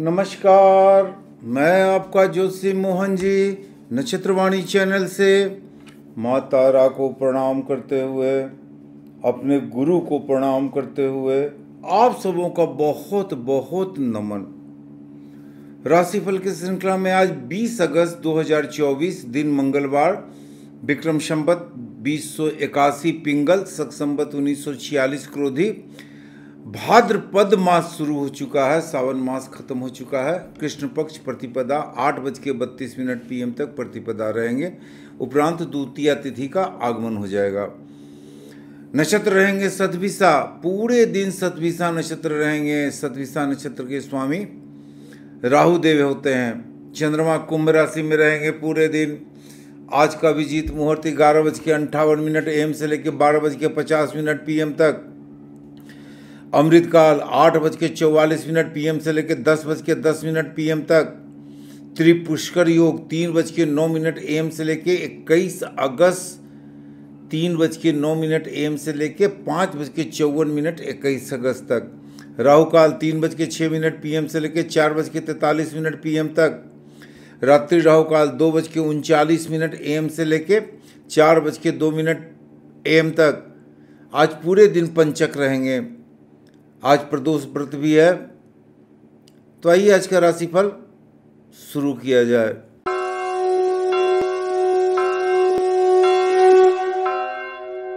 नमस्कार मैं आपका ज्योतिषी मोहन जी नक्षत्रवाणी चैनल से माँ तारा को प्रणाम करते हुए अपने गुरु को प्रणाम करते हुए आप सबों का बहुत बहुत नमन राशिफल की श्रृंखला में आज 20 अगस्त 2024 दिन मंगलवार विक्रम संबत इक्यासी पिंगल सक संबत छियालीस क्रोधी भाद्रपद मास शुरू हो चुका है सावन मास खत्म हो चुका है कृष्ण पक्ष प्रतिपदा आठ बज के बत्तीस मिनट पीएम तक प्रतिपदा रहेंगे उपरांत द्वितीय तिथि का आगमन हो जाएगा नक्षत्र रहेंगे सतभिसा पूरे दिन सतभिसा नक्षत्र रहेंगे सतभिसा नक्षत्र के स्वामी राहु देव होते हैं चंद्रमा कुंभ राशि में रहेंगे पूरे दिन आज का अभिजीत मुहूर्त ग्यारह बज के अंठावन मिनट एम से लेकर बारह बज के पचास मिनट पीएम तक अमृतकाल आठ बज के चौवालीस मिनट पीएम से लेकर दस बज के दस मिनट पीएम तक त्रिपुष्कर योग तीन बज के नौ मिनट एम से लेकर इक्कीस अगस्त तीन बज के नौ मिनट एम से लेकर पाँच बज के चौवन मिनट इक्कीस अगस्त तक राहु काल तीन बज के छः मिनट पीएम से लेकर चार बज के तैंतालीस मिनट पी तक रात्रि राहु काल दो बज के उनचालीस मिनट एम से लेकर चार बज के दो मिनट एम तक आज पूरे दिन पंचक रहेंगे आज प्रदोष व्रत भी है तो आइए आज का राशिफल शुरू किया जाए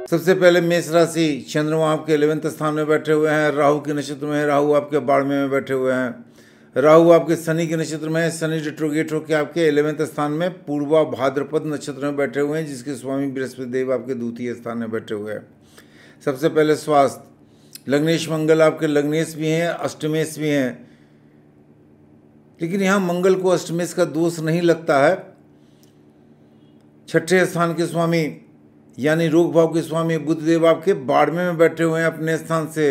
सबसे पहले मेष राशि चंद्रमा आपके इलेवेंथ स्थान में बैठे हुए हैं राहु के नक्षत्र में राहु आपके बाड़मे में बैठे हुए हैं राहु आपके शनि के नक्षत्र में शनि डिट्रोगेट होकर आपके इलेवेंथ स्थान में पूर्वा भाद्रपद नक्षत्र में बैठे हुए हैं जिसके स्वामी बृहस्पति देव आपके द्वितीय स्थान में बैठे हुए हैं सबसे पहले स्वास्थ्य लग्नेश मंगल आपके लग्नेश भी हैं अष्टमेश भी हैं लेकिन यहाँ मंगल को अष्टमेश का दोष नहीं लगता है छठे स्थान के स्वामी यानी रोग भाव के स्वामी बुद्धदेव आपके बारहवें में बैठे हुए हैं अपने स्थान से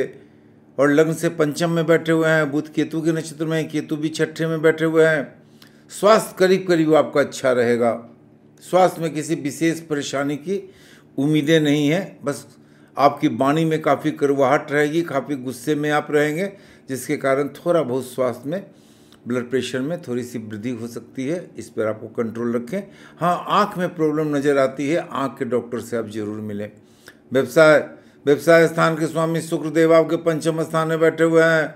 और लग्न से पंचम में बैठे हुए हैं बुद्ध केतु के नक्षत्र में केतु भी छठे में बैठे हुए हैं स्वास्थ्य करीब करीब आपका अच्छा रहेगा स्वास्थ्य में किसी विशेष परेशानी की उम्मीदें नहीं हैं बस आपकी वाणी में काफ़ी करवाहट रहेगी काफ़ी गुस्से में आप रहेंगे जिसके कारण थोड़ा बहुत स्वास्थ्य में ब्लड प्रेशर में थोड़ी सी वृद्धि हो सकती है इस पर आपको कंट्रोल रखें हाँ आँख में प्रॉब्लम नज़र आती है आँख के डॉक्टर से आप ज़रूर मिलें व्यवसाय व्यवसाय स्थान के स्वामी शुक्रदेव आपके पंचम स्थान में बैठे हुए हैं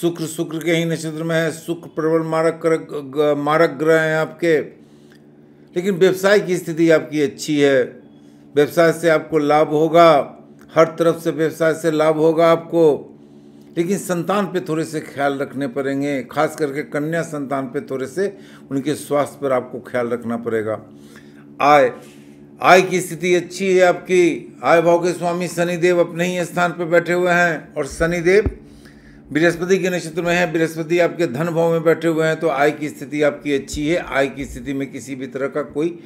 शुक्र शुक्र के ही नक्षत्र में है शुक्र प्रबल मारक कर, मारक ग्रह हैं आपके लेकिन व्यवसाय की स्थिति आपकी अच्छी है व्यवसाय से आपको लाभ होगा हर तरफ से व्यवसाय से लाभ होगा आपको लेकिन संतान पे थोड़े से ख्याल रखने पड़ेंगे खास करके कन्या संतान पे थोड़े से उनके स्वास्थ्य पर आपको ख्याल रखना पड़ेगा आय आय की स्थिति अच्छी है आपकी आय भाव के स्वामी शनिदेव अपने ही स्थान पर बैठे हुए हैं और शनिदेव बृहस्पति के नक्षत्र में है बृहस्पति आपके धन भाव में बैठे हुए हैं तो आय की स्थिति आपकी अच्छी है आय की स्थिति में किसी भी तरह का कोई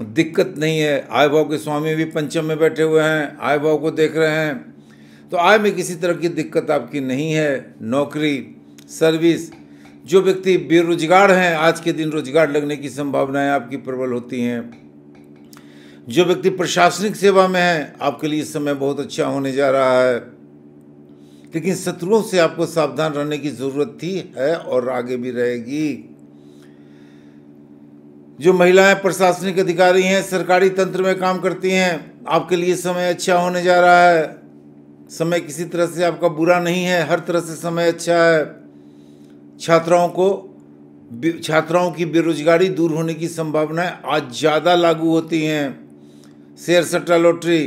दिक्कत नहीं है आय भाव के स्वामी भी पंचम में बैठे हुए हैं आय भाव को देख रहे हैं तो आय में किसी तरह की दिक्कत आपकी नहीं है नौकरी सर्विस जो व्यक्ति बेरोजगार हैं आज के दिन रोजगार लगने की संभावनाएं आपकी प्रबल होती हैं जो व्यक्ति प्रशासनिक सेवा में है आपके लिए इस समय बहुत अच्छा होने जा रहा है लेकिन शत्रुओं से आपको सावधान रहने की ज़रूरत थी है और आगे भी रहेगी जो महिलाएं प्रशासनिक अधिकारी हैं सरकारी तंत्र में काम करती हैं आपके लिए समय अच्छा होने जा रहा है समय किसी तरह से आपका बुरा नहीं है हर तरह से समय अच्छा है छात्राओं को छात्राओं की बेरोजगारी दूर होने की संभावनाएं आज ज़्यादा लागू होती हैं शेयर सट्टा लॉटरी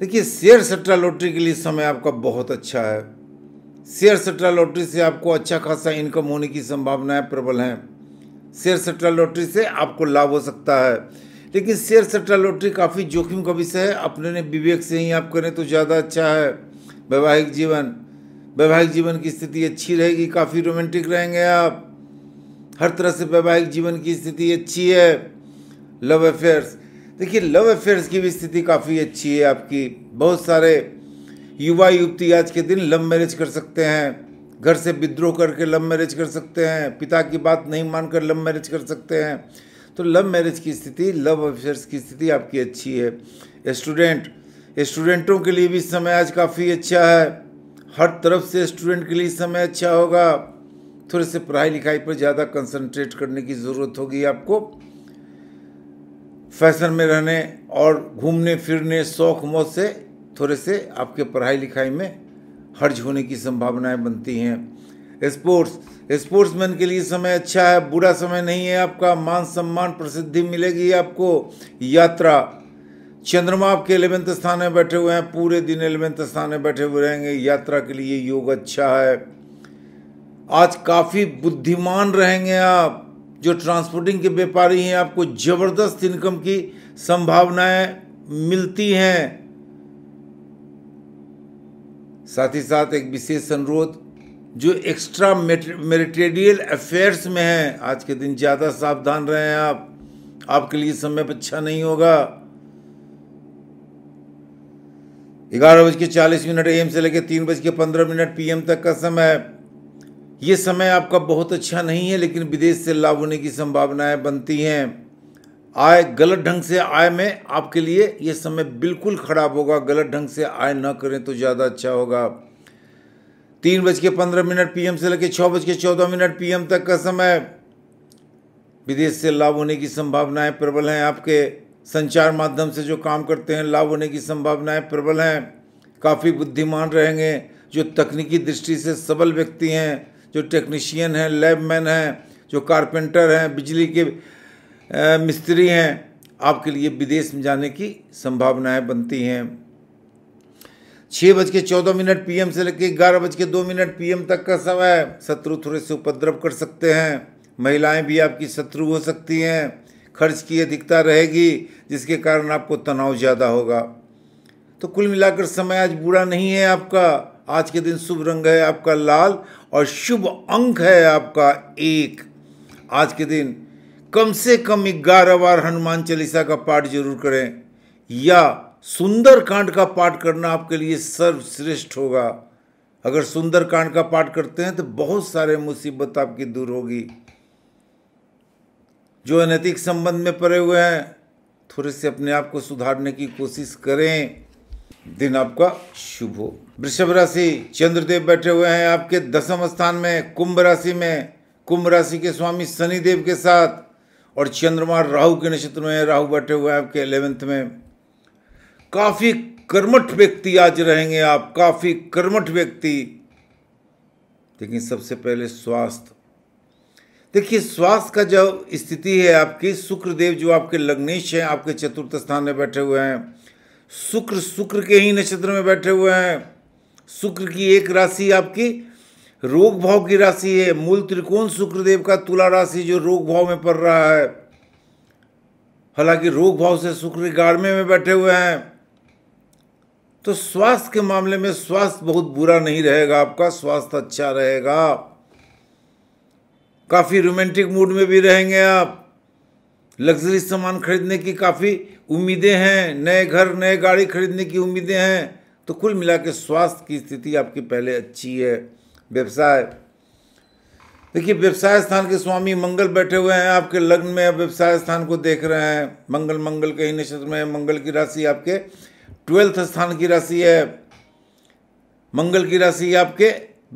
देखिए शेयर सट्टा लॉटरी के लिए समय आपका बहुत अच्छा है शेयर सट्टा लॉटरी से आपको अच्छा खासा इनकम होने की संभावनाएं प्रबल हैं शेयर सट्टा लॉटरी से आपको लाभ हो सकता है लेकिन शेयर सट्टा लॉटरी काफ़ी जोखिम का विषय है अपने विवेक से ही आप करें तो ज़्यादा अच्छा है वैवाहिक जीवन वैवाहिक जीवन की स्थिति अच्छी रहेगी काफ़ी रोमांटिक रहेंगे आप हर तरह से वैवाहिक जीवन की स्थिति अच्छी है लव अफेयर्स देखिए लव अफेयर्स की भी स्थिति काफ़ी अच्छी है आपकी बहुत सारे युवा युवती आज के दिन लव मैरिज कर सकते हैं घर से विद्रोह करके लव मैरिज कर सकते हैं पिता की बात नहीं मानकर लव मैरिज कर सकते हैं तो लव मैरिज की स्थिति लव अफेयर्स की स्थिति आपकी अच्छी है स्टूडेंट स्टूडेंटों के लिए भी समय आज काफ़ी अच्छा है हर तरफ से स्टूडेंट के लिए समय अच्छा होगा थोड़े से पढ़ाई लिखाई पर ज़्यादा कंसंट्रेट करने की ज़रूरत होगी आपको फैशन में रहने और घूमने फिरने शौक मौत से थोड़े से आपके पढ़ाई लिखाई में हर्ज होने की संभावनाएं बनती हैं स्पोर्ट्स स्पोर्ट्समैन के लिए समय अच्छा है बुरा समय नहीं है आपका मान सम्मान प्रसिद्धि मिलेगी आपको यात्रा चंद्रमा आपके एलेवेंथ स्थान में बैठे हुए हैं पूरे दिन एलेवेंथ स्थान में बैठे हुए रहेंगे यात्रा के लिए योग अच्छा है आज काफ़ी बुद्धिमान रहेंगे आप जो ट्रांसपोर्टिंग के व्यापारी हैं आपको ज़बरदस्त इनकम की संभावनाएं मिलती हैं साथ ही साथ एक विशेष अनुरोध जो एक्स्ट्रा मेरिटेरियल अफेयर्स में है आज के दिन ज़्यादा सावधान रहें आप आपके लिए समय पर अच्छा नहीं होगा ग्यारह बज के चालीस मिनट एम से लेकर तीन बज के पंद्रह मिनट पीएम तक का समय ये समय आपका बहुत अच्छा नहीं है लेकिन विदेश से लाभ होने की संभावनाएं बनती हैं आय गलत ढंग से आय में आपके लिए ये समय बिल्कुल ख़राब होगा गलत ढंग से आय ना करें तो ज़्यादा अच्छा होगा तीन बज के पंद्रह मिनट पीएम से लेकर छः बज के चौदह मिनट पीएम तक का समय विदेश से लाभ होने की संभावनाएं प्रबल हैं आपके संचार माध्यम से जो काम करते हैं लाभ होने की संभावनाएं प्रबल हैं काफ़ी बुद्धिमान रहेंगे जो तकनीकी दृष्टि से सबल व्यक्ति हैं जो टेक्नीशियन हैं लैब मैन हैं जो कारपेंटर हैं बिजली के मिस्त्री हैं आपके लिए विदेश में जाने की संभावनाएं बनती हैं छः बज के चौदह मिनट पीएम से लेकर ग्यारह बज के दो मिनट पीएम तक का समय शत्रु थोड़े से उपद्रव कर सकते हैं महिलाएं भी आपकी शत्रु हो सकती हैं खर्च की अधिकता रहेगी जिसके कारण आपको तनाव ज़्यादा होगा तो कुल मिलाकर समय आज बुरा नहीं है आपका आज के दिन शुभ रंग है आपका लाल और शुभ अंक है आपका एक आज के दिन कम से कम ग्यारह बार हनुमान चालीसा का पाठ जरूर करें या सुंदर कांड का पाठ करना आपके लिए सर्वश्रेष्ठ होगा अगर सुंदर कांड का पाठ करते हैं तो बहुत सारे मुसीबत आपकी दूर होगी जो अनैतिक संबंध में पड़े हुए हैं थोड़े से अपने आप को सुधारने की कोशिश करें दिन आपका शुभ हो वृषभ राशि चंद्रदेव बैठे हुए हैं आपके दसम स्थान में कुंभ राशि में कुंभ राशि के स्वामी शनिदेव के साथ और चंद्रमा राहु के नक्षत्र में राहु बैठे हुए हैं आपके एलेवेंथ में काफ़ी कर्मठ व्यक्ति आज रहेंगे आप काफ़ी कर्मठ व्यक्ति लेकिन सबसे पहले स्वास्थ्य देखिए स्वास्थ्य का जो स्थिति है आपकी शुक्रदेव जो आपके लग्नेश हैं आपके चतुर्थ स्थान में बैठे हुए हैं शुक्र शुक्र के ही नक्षत्र में बैठे हुए हैं शुक्र की एक राशि आपकी रोग भाव की राशि है मूल त्रिकोण शुक्रदेव का तुला राशि जो रोग भाव में पड़ रहा है हालांकि रोग भाव से शुक्र गाड़मे में बैठे हुए हैं तो स्वास्थ्य के मामले में स्वास्थ्य बहुत बुरा नहीं रहेगा आपका स्वास्थ्य अच्छा रहेगा काफ़ी रोमांटिक मूड में भी रहेंगे आप लग्जरी सामान खरीदने की काफ़ी उम्मीदें हैं नए घर नए गाड़ी खरीदने की उम्मीदें हैं तो कुल मिला के स्वास्थ्य की स्थिति आपकी पहले अच्छी है व्यवसाय देखिए व्यवसाय स्थान के स्वामी मंगल बैठे हुए हैं आपके लग्न में आप व्यवसाय स्थान को देख रहे हैं मंगल मंगल के ही नक्षत्र में मंगल की राशि आपके ट्वेल्थ स्थान की राशि है मंगल की राशि आपके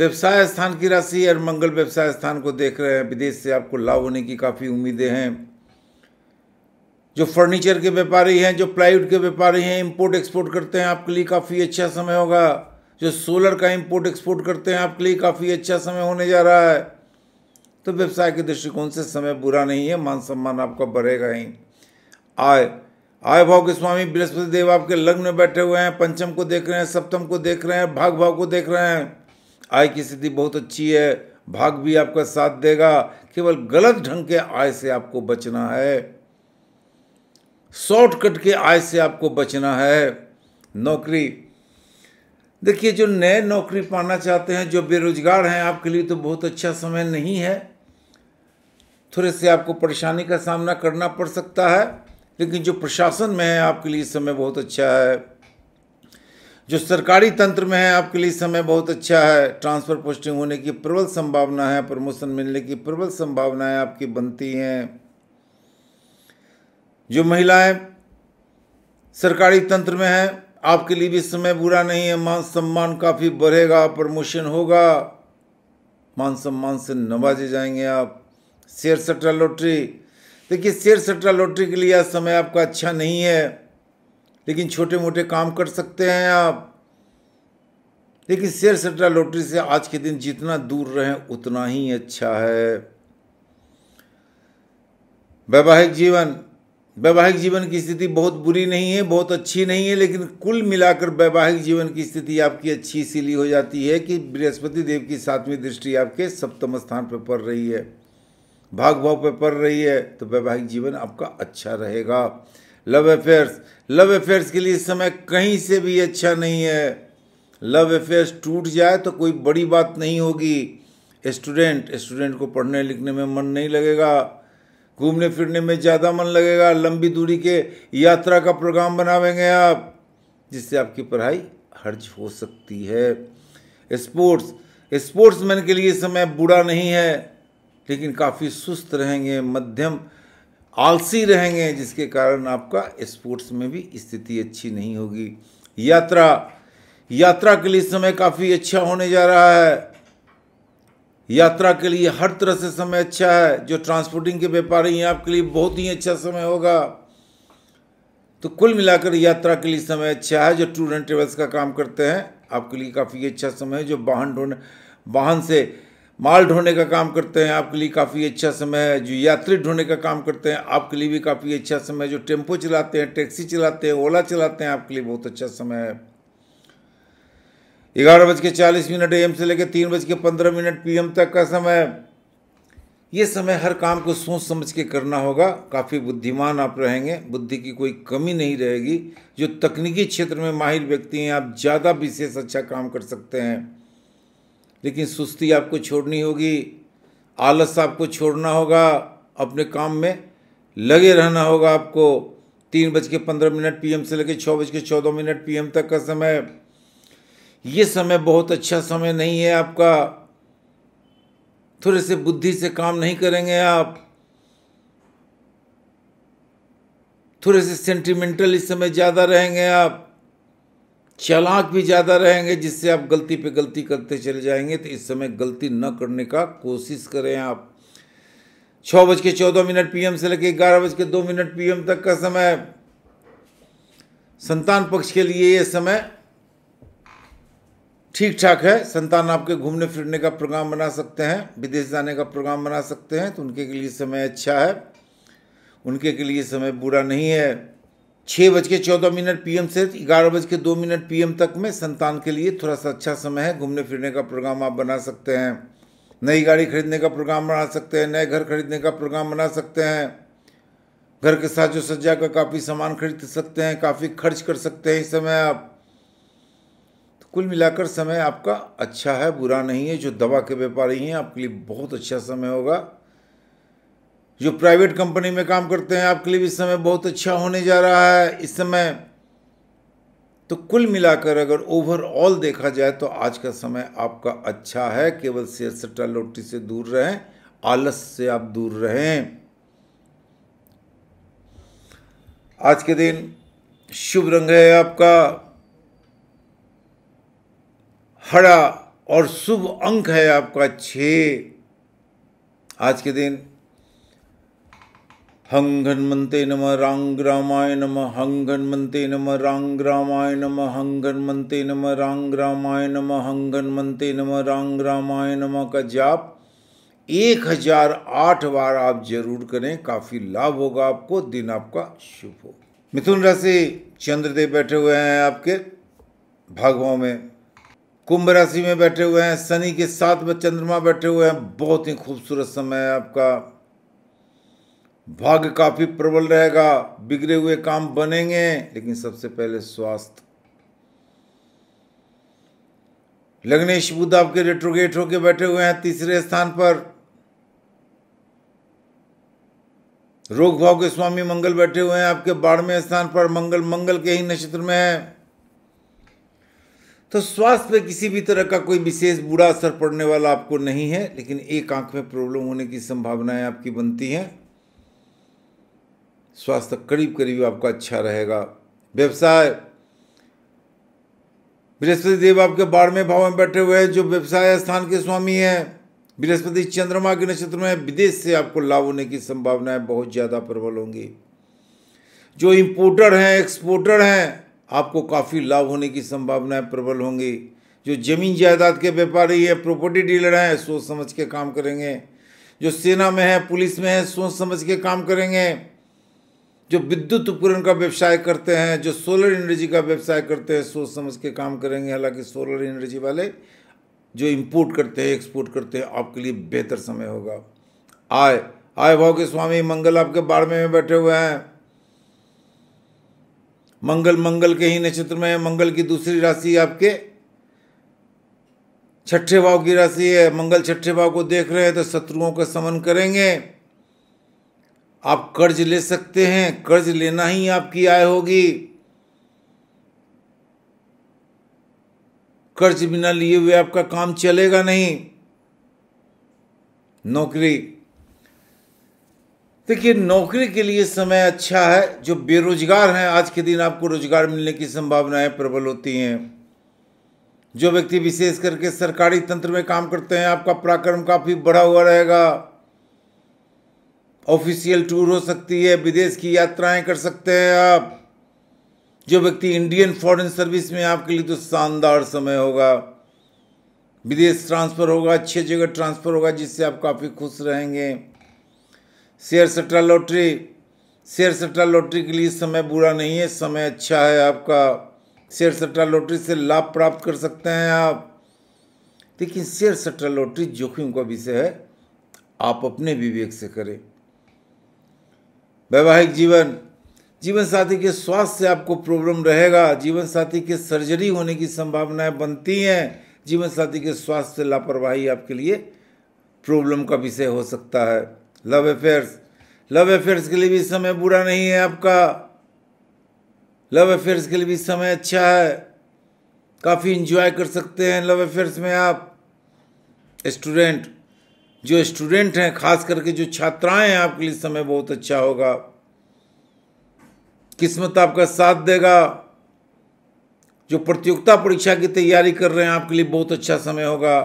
व्यवसाय स्थान की राशि और मंगल व्यवसाय स्थान को देख रहे हैं विदेश से आपको लाभ होने की काफ़ी उम्मीदें हैं जो फर्नीचर के व्यापारी हैं जो प्लाईवुड के व्यापारी हैं इंपोर्ट एक्सपोर्ट करते हैं आपके लिए काफ़ी अच्छा समय होगा जो सोलर का इम्पोर्ट एक्सपोर्ट करते हैं आपके लिए काफ़ी अच्छा समय होने जा रहा है तो व्यवसाय के दृष्टिकोण से समय बुरा नहीं है मान सम्मान आपका बढ़ेगा ही आय आय भाव के स्वामी बृहस्पति देव आपके लग्न में बैठे हुए हैं पंचम को देख रहे हैं सप्तम को देख रहे हैं भाग भाव को देख रहे हैं आय की स्थिति बहुत अच्छी है भाग भी आपका साथ देगा केवल गलत ढंग के आय से आपको बचना है शॉर्टकट के आय से आपको बचना है नौकरी देखिए जो नए नौकरी पाना चाहते हैं जो बेरोजगार हैं आपके लिए तो बहुत अच्छा समय नहीं है थोड़े से आपको परेशानी का सामना करना पड़ सकता है लेकिन जो प्रशासन में है आपके लिए समय बहुत अच्छा है जो सरकारी तंत्र में है आपके लिए समय बहुत अच्छा है ट्रांसफ़र पोस्टिंग होने की प्रबल संभावना है प्रमोशन मिलने की प्रबल संभावनाएं आपकी बनती हैं जो महिलाएं सरकारी तंत्र में हैं आपके लिए भी समय बुरा नहीं है मान सम्मान काफ़ी बढ़ेगा प्रमोशन होगा मान सम्मान से नवाजे जाएंगे आप शेयर सट्टा लॉटरी देखिए शेयर सट्टा लॉटरी के लिए समय आपका अच्छा नहीं है लेकिन छोटे मोटे काम कर सकते हैं आप लेकिन शेयर सट्टा लॉटरी से आज के दिन जितना दूर रहें उतना ही अच्छा है वैवाहिक जीवन वैवाहिक जीवन की स्थिति बहुत बुरी नहीं है बहुत अच्छी नहीं है लेकिन कुल मिलाकर वैवाहिक जीवन की स्थिति आपकी अच्छी इसीलिए हो जाती है कि बृहस्पति देव की सातवीं दृष्टि आपके सप्तम स्थान पर पड़ रही है भाग भाव पर पड़ रही है तो वैवाहिक जीवन आपका अच्छा रहेगा लव अफेयर्स लव अफेयर्स के लिए समय कहीं से भी अच्छा नहीं है लव अफेयर्स टूट जाए तो कोई बड़ी बात नहीं होगी स्टूडेंट स्टूडेंट को पढ़ने लिखने में मन नहीं लगेगा घूमने फिरने में ज़्यादा मन लगेगा लंबी दूरी के यात्रा का प्रोग्राम बनावेंगे आप जिससे आपकी पढ़ाई हर्ज हो सकती है स्पोर्ट्स स्पोर्ट्समैन के लिए समय बुरा नहीं है लेकिन काफ़ी सुस्त रहेंगे मध्यम आलसी रहेंगे जिसके कारण आपका स्पोर्ट्स में भी स्थिति अच्छी नहीं होगी यात्रा यात्रा के लिए समय काफ़ी अच्छा होने जा रहा है यात्रा के लिए हर तरह से समय अच्छा है जो ट्रांसपोर्टिंग के व्यापारी हैं आपके लिए बहुत ही अच्छा समय होगा तो कुल मिलाकर यात्रा के लिए समय अच्छा है जो टूर एंड ट्रेवल्स का काम करते हैं आपके लिए काफ़ी अच्छा समय है जो वाहन ढोने वाहन से माल ढोने का काम करते हैं आपके लिए काफ़ी अच्छा समय है जो यात्री ढोने का काम करते हैं आपके लिए भी काफ़ी अच्छा समय है जो टेम्पो चलाते हैं टैक्सी चलाते हैं ओला चलाते हैं आपके लिए बहुत अच्छा समय है ग्यारह बज के चालीस मिनट एम से लेकर तीन बज के पंद्रह मिनट पी तक का समय ये समय हर काम को सोच समझ के करना होगा काफ़ी बुद्धिमान आप रहेंगे बुद्धि की कोई कमी नहीं रहेगी जो तकनीकी क्षेत्र में माहिर व्यक्ति हैं आप ज़्यादा विशेष अच्छा काम कर सकते हैं लेकिन सुस्ती आपको छोड़नी होगी आलस आपको छोड़ना होगा अपने काम में लगे रहना होगा आपको तीन बज के पंद्रह मिनट पीएम से लेकर छः बज के चौदह मिनट पी तक का समय ये समय बहुत अच्छा समय नहीं है आपका थोड़े से बुद्धि से काम नहीं करेंगे आप थोड़े से सेंटिमेंटल इस समय ज़्यादा रहेंगे आप चालाक भी ज़्यादा रहेंगे जिससे आप गलती पे गलती करते चले जाएंगे तो इस समय गलती न करने का कोशिश करें आप छः बज के चौदह मिनट पीएम से लेके ग्यारह बज के दो मिनट पीएम तक का समय संतान पक्ष के लिए यह समय ठीक ठाक है संतान आपके घूमने फिरने का प्रोग्राम बना सकते हैं विदेश जाने का प्रोग्राम बना सकते हैं तो उनके के लिए समय अच्छा है उनके के लिए समय बुरा नहीं है छः बज के चौदह मिनट पीएम से ग्यारह बज के दो मिनट पीएम तक में संतान के लिए थोड़ा सा अच्छा समय है घूमने फिरने का प्रोग्राम आप बना सकते हैं नई गाड़ी खरीदने का प्रोग्राम बना सकते हैं नए घर खरीदने का प्रोग्राम बना सकते हैं घर के साथ जो सज्जा का काफ़ी सामान खरीद सकते हैं काफ़ी खर्च कर सकते हैं इस समय आप कुल मिलाकर समय आपका अच्छा है बुरा नहीं है जो दवा के व्यापारी हैं आपके लिए बहुत अच्छा समय होगा जो प्राइवेट कंपनी में काम करते हैं आपके लिए भी समय बहुत अच्छा होने जा रहा है इस समय तो कुल मिलाकर अगर ओवरऑल देखा जाए तो आज का समय आपका अच्छा है केवल शेयर सट्टा लोटी से दूर रहें आलस से आप दूर रहें आज के दिन शुभ रंग है आपका हरा और शुभ अंक है आपका छ आज के दिन हंग हनुमते नम रांग रामाय नम हंग हनुमते नम रांग रामाय नम हंग हनुमते नम रांग रामाय नम हंग हनुमते नम रांग रामाय नम का जाप एक हजार आठ बार आप जरूर करें काफी लाभ होगा आपको दिन आपका शुभ हो मिथुन राशि चंद्रदेव बैठे हुए हैं आपके भागवों में कुंभ राशि में बैठे हुए हैं शनि के साथ में चंद्रमा बैठे हुए हैं बहुत ही खूबसूरत समय है आपका भाग्य काफी प्रबल रहेगा बिगड़े हुए काम बनेंगे लेकिन सबसे पहले स्वास्थ्य लग्नेश बुद्ध आपके रेट्रोगेट होके बैठे हुए हैं तीसरे स्थान पर रोग भाव के स्वामी मंगल बैठे हुए हैं आपके बारहवें स्थान पर मंगल मंगल के ही नक्षत्र में है तो स्वास्थ्य पर किसी भी तरह का कोई विशेष बुरा असर पड़ने वाला आपको नहीं है लेकिन एक आंख में प्रॉब्लम होने की संभावनाएं आपकी बनती हैं स्वास्थ्य करीब करीब आपका अच्छा रहेगा व्यवसाय बृहस्पति देव आपके बारहवें भाव में बैठे हुए हैं जो व्यवसाय स्थान के स्वामी हैं बृहस्पति चंद्रमा के नक्षत्र में विदेश से आपको लाभ होने की संभावनाएं बहुत ज़्यादा प्रबल होंगी जो इम्पोर्टर हैं एक्सपोर्टर हैं आपको काफ़ी लाभ होने की संभावनाएं प्रबल होंगी जो जमीन जायदाद के व्यापारी हैं प्रॉपर्टी डीलर हैं सोच समझ के काम करेंगे जो सेना में है पुलिस में है सोच समझ के काम करेंगे जो विद्युत उपकरण का व्यवसाय करते हैं जो सोलर एनर्जी का व्यवसाय करते हैं सोच समझ के काम करेंगे हालांकि सोलर एनर्जी वाले जो इम्पोर्ट करते हैं एक्सपोर्ट करते हैं आपके लिए बेहतर समय होगा आय आय भाव के स्वामी मंगल आपके बारहवें में बैठे हुए हैं मंगल मंगल के ही नक्षत्र में है मंगल की दूसरी राशि आपके छठे भाव की राशि है मंगल छठे भाव को देख रहे हैं तो शत्रुओं का समन करेंगे आप कर्ज ले सकते हैं कर्ज लेना ही आपकी आय होगी कर्ज बिना लिए हुए आपका काम चलेगा नहीं नौकरी देखिए तो नौकरी के लिए समय अच्छा है जो बेरोजगार हैं आज के दिन आपको रोजगार मिलने की संभावनाएं प्रबल होती हैं जो व्यक्ति विशेष करके सरकारी तंत्र में काम करते हैं आपका पराक्रम काफ़ी बढ़ा हुआ रहेगा ऑफिशियल टूर हो सकती है विदेश की यात्राएं कर सकते हैं आप जो व्यक्ति इंडियन फॉरेन सर्विस में आपके लिए तो शानदार समय होगा विदेश ट्रांसफ़र होगा अच्छे जगह ट्रांसफ़र होगा जिससे आप काफ़ी खुश रहेंगे शेयर सट्टा लॉटरी शेयर सट्टा लॉटरी के लिए समय बुरा नहीं है समय अच्छा है आपका शेयर सट्टा लॉटरी से लाभ प्राप्त कर सकते हैं आप लेकिन शेयर सट्टा लॉटरी जोखिम का विषय है आप अपने विवेक से करें वैवाहिक जीवन जीवन साथी के स्वास्थ्य से आपको प्रॉब्लम रहेगा जीवन साथी के सर्जरी होने की संभावनाएं बनती हैं जीवन साथी के स्वास्थ्य से लापरवाही आपके लिए प्रॉब्लम का विषय हो सकता है लव अफेयर्स लव अफेयर्स के लिए भी समय बुरा नहीं है आपका लव अफेयर्स के लिए भी समय अच्छा है काफ़ी इंजॉय कर सकते हैं लव अफेयर्स में आप स्टूडेंट जो स्टूडेंट हैं खास करके जो छात्राएं हैं आपके लिए समय बहुत अच्छा होगा किस्मत आपका साथ देगा जो प्रतियोगिता परीक्षा की तैयारी कर रहे हैं आपके लिए बहुत अच्छा समय होगा